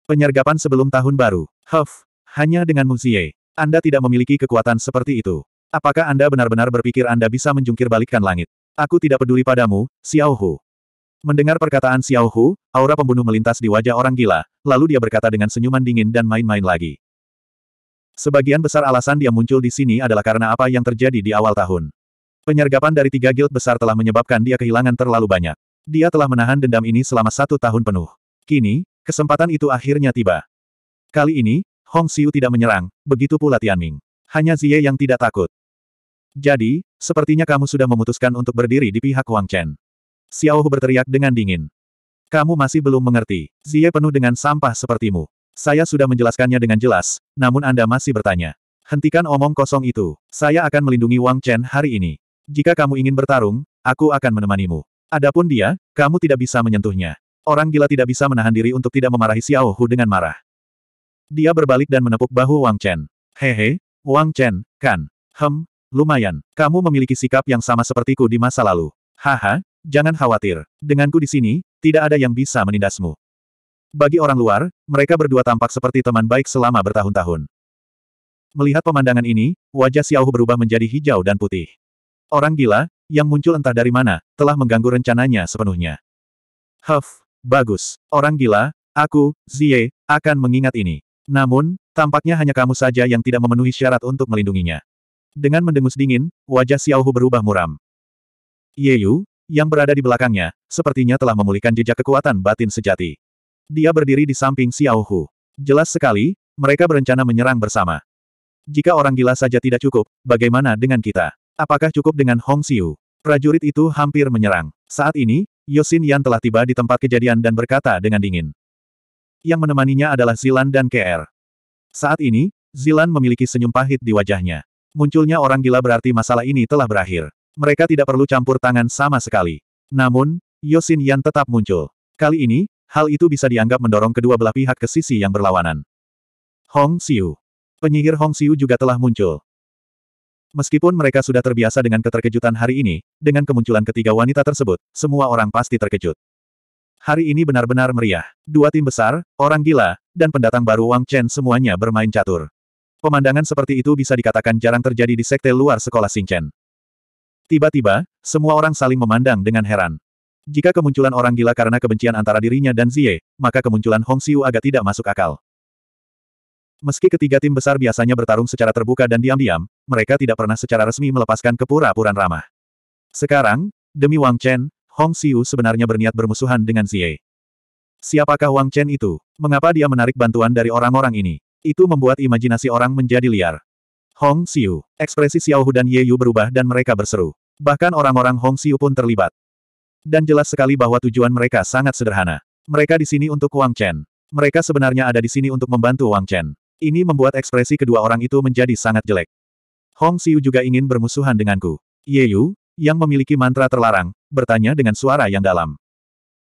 Penyergapan sebelum tahun baru. Huff, hanya denganmu, Xie. Anda tidak memiliki kekuatan seperti itu. Apakah Anda benar-benar berpikir Anda bisa menjungkir balikkan langit? Aku tidak peduli padamu, Xiao Hu. Mendengar perkataan Xiao Hu, aura pembunuh melintas di wajah orang gila, lalu dia berkata dengan senyuman dingin dan main-main lagi. Sebagian besar alasan dia muncul di sini adalah karena apa yang terjadi di awal tahun. Penyergapan dari tiga guild besar telah menyebabkan dia kehilangan terlalu banyak. Dia telah menahan dendam ini selama satu tahun penuh. Kini, kesempatan itu akhirnya tiba. Kali ini, Hong Xiu tidak menyerang, begitu pula Tian Ming. Hanya Zie yang tidak takut. Jadi, sepertinya kamu sudah memutuskan untuk berdiri di pihak Wang Chen. Xiao Hu berteriak dengan dingin. Kamu masih belum mengerti. Zie penuh dengan sampah sepertimu. Saya sudah menjelaskannya dengan jelas, namun Anda masih bertanya. Hentikan omong kosong itu. Saya akan melindungi Wang Chen hari ini. Jika kamu ingin bertarung, aku akan menemanimu. Adapun dia, kamu tidak bisa menyentuhnya. Orang gila tidak bisa menahan diri untuk tidak memarahi Xiao Hu dengan marah. Dia berbalik dan menepuk bahu Wang Chen. Hehe, Wang Chen, kan. Hem, lumayan. Kamu memiliki sikap yang sama sepertiku di masa lalu. Haha, jangan khawatir. Denganku di sini, tidak ada yang bisa menindasmu. Bagi orang luar, mereka berdua tampak seperti teman baik selama bertahun-tahun. Melihat pemandangan ini, wajah Xiao Hu berubah menjadi hijau dan putih. Orang gila, yang muncul entah dari mana, telah mengganggu rencananya sepenuhnya. Huff, bagus. Orang gila, aku, Zie, akan mengingat ini. Namun, tampaknya hanya kamu saja yang tidak memenuhi syarat untuk melindunginya. Dengan mendengus dingin, wajah Xiao Hu berubah muram. Yeyu, yang berada di belakangnya, sepertinya telah memulihkan jejak kekuatan batin sejati. Dia berdiri di samping Xiao Hu. Jelas sekali, mereka berencana menyerang bersama. Jika orang gila saja tidak cukup, bagaimana dengan kita? Apakah cukup dengan Hong Xiu? Prajurit itu hampir menyerang. Saat ini, Yosin Yan telah tiba di tempat kejadian dan berkata dengan dingin. Yang menemaninya adalah Zilan dan KR. Saat ini, Zilan memiliki senyum pahit di wajahnya. Munculnya orang gila berarti masalah ini telah berakhir. Mereka tidak perlu campur tangan sama sekali. Namun, Yosin Yan tetap muncul. Kali ini, hal itu bisa dianggap mendorong kedua belah pihak ke sisi yang berlawanan. Hong Xiu. Penyihir Hong Xiu juga telah muncul. Meskipun mereka sudah terbiasa dengan keterkejutan hari ini, dengan kemunculan ketiga wanita tersebut, semua orang pasti terkejut. Hari ini benar-benar meriah. Dua tim besar, orang gila, dan pendatang baru Wang Chen semuanya bermain catur. Pemandangan seperti itu bisa dikatakan jarang terjadi di sekte luar sekolah Xingchen. Tiba-tiba, semua orang saling memandang dengan heran. Jika kemunculan orang gila karena kebencian antara dirinya dan Zie, maka kemunculan Hong Xiu agak tidak masuk akal. Meski ketiga tim besar biasanya bertarung secara terbuka dan diam-diam, mereka tidak pernah secara resmi melepaskan kepura-puran ramah. Sekarang, demi Wang Chen, Hong Xiu sebenarnya berniat bermusuhan dengan Zie. Siapakah Wang Chen itu? Mengapa dia menarik bantuan dari orang-orang ini? Itu membuat imajinasi orang menjadi liar. Hong Xiu. Ekspresi Xiao Hu dan Ye Yu berubah dan mereka berseru. Bahkan orang-orang Hong Xiu pun terlibat. Dan jelas sekali bahwa tujuan mereka sangat sederhana. Mereka di sini untuk Wang Chen. Mereka sebenarnya ada di sini untuk membantu Wang Chen. Ini membuat ekspresi kedua orang itu menjadi sangat jelek. Hong Xiu juga ingin bermusuhan denganku. Ye Yu, yang memiliki mantra terlarang, bertanya dengan suara yang dalam.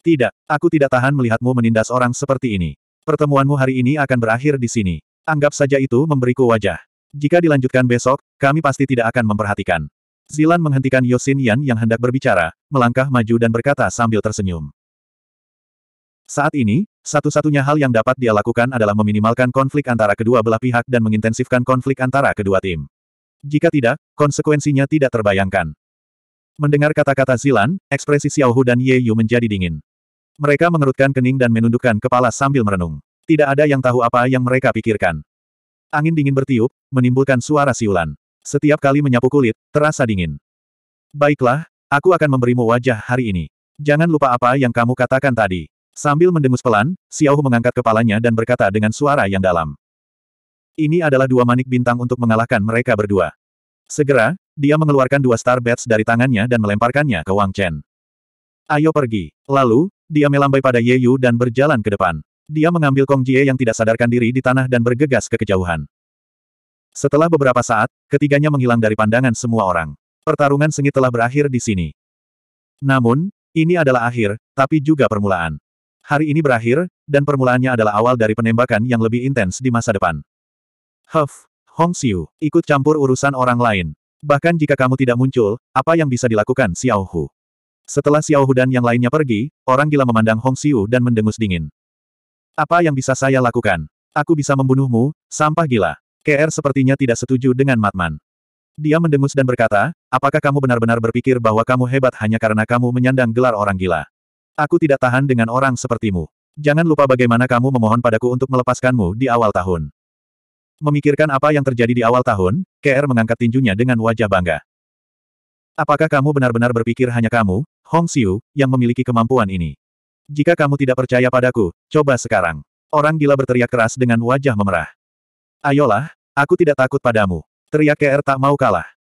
Tidak, aku tidak tahan melihatmu menindas orang seperti ini. Pertemuanmu hari ini akan berakhir di sini. Anggap saja itu memberiku wajah. Jika dilanjutkan besok, kami pasti tidak akan memperhatikan. Zilan menghentikan Yosin Yan yang hendak berbicara, melangkah maju dan berkata sambil tersenyum. Saat ini, satu-satunya hal yang dapat dia lakukan adalah meminimalkan konflik antara kedua belah pihak dan mengintensifkan konflik antara kedua tim. Jika tidak, konsekuensinya tidak terbayangkan. Mendengar kata-kata Zilan, ekspresi Xiao Hu dan Ye Yu menjadi dingin. Mereka mengerutkan kening dan menundukkan kepala sambil merenung. Tidak ada yang tahu apa yang mereka pikirkan. Angin dingin bertiup, menimbulkan suara siulan. Setiap kali menyapu kulit, terasa dingin. Baiklah, aku akan memberimu wajah hari ini. Jangan lupa apa yang kamu katakan tadi. Sambil mendengus pelan, Xiao Hu mengangkat kepalanya dan berkata dengan suara yang dalam. Ini adalah dua manik bintang untuk mengalahkan mereka berdua. Segera, dia mengeluarkan dua star bats dari tangannya dan melemparkannya ke Wang Chen. Ayo pergi. Lalu, dia melambai pada Ye Yu dan berjalan ke depan. Dia mengambil Kong Jie yang tidak sadarkan diri di tanah dan bergegas ke kejauhan. Setelah beberapa saat, ketiganya menghilang dari pandangan semua orang. Pertarungan sengit telah berakhir di sini. Namun, ini adalah akhir, tapi juga permulaan. Hari ini berakhir, dan permulaannya adalah awal dari penembakan yang lebih intens di masa depan. Huff, Hong Xiu, ikut campur urusan orang lain. Bahkan jika kamu tidak muncul, apa yang bisa dilakukan Xiao Hu? Setelah Xiao Hu dan yang lainnya pergi, orang gila memandang Hong Xiu dan mendengus dingin. Apa yang bisa saya lakukan? Aku bisa membunuhmu, sampah gila. KR sepertinya tidak setuju dengan Matman. Dia mendengus dan berkata, apakah kamu benar-benar berpikir bahwa kamu hebat hanya karena kamu menyandang gelar orang gila? Aku tidak tahan dengan orang sepertimu. Jangan lupa bagaimana kamu memohon padaku untuk melepaskanmu di awal tahun. Memikirkan apa yang terjadi di awal tahun, KR mengangkat tinjunya dengan wajah bangga. Apakah kamu benar-benar berpikir hanya kamu, Hong Xiu, yang memiliki kemampuan ini? Jika kamu tidak percaya padaku, coba sekarang. Orang gila berteriak keras dengan wajah memerah. Ayolah, aku tidak takut padamu. Teriak KR tak mau kalah.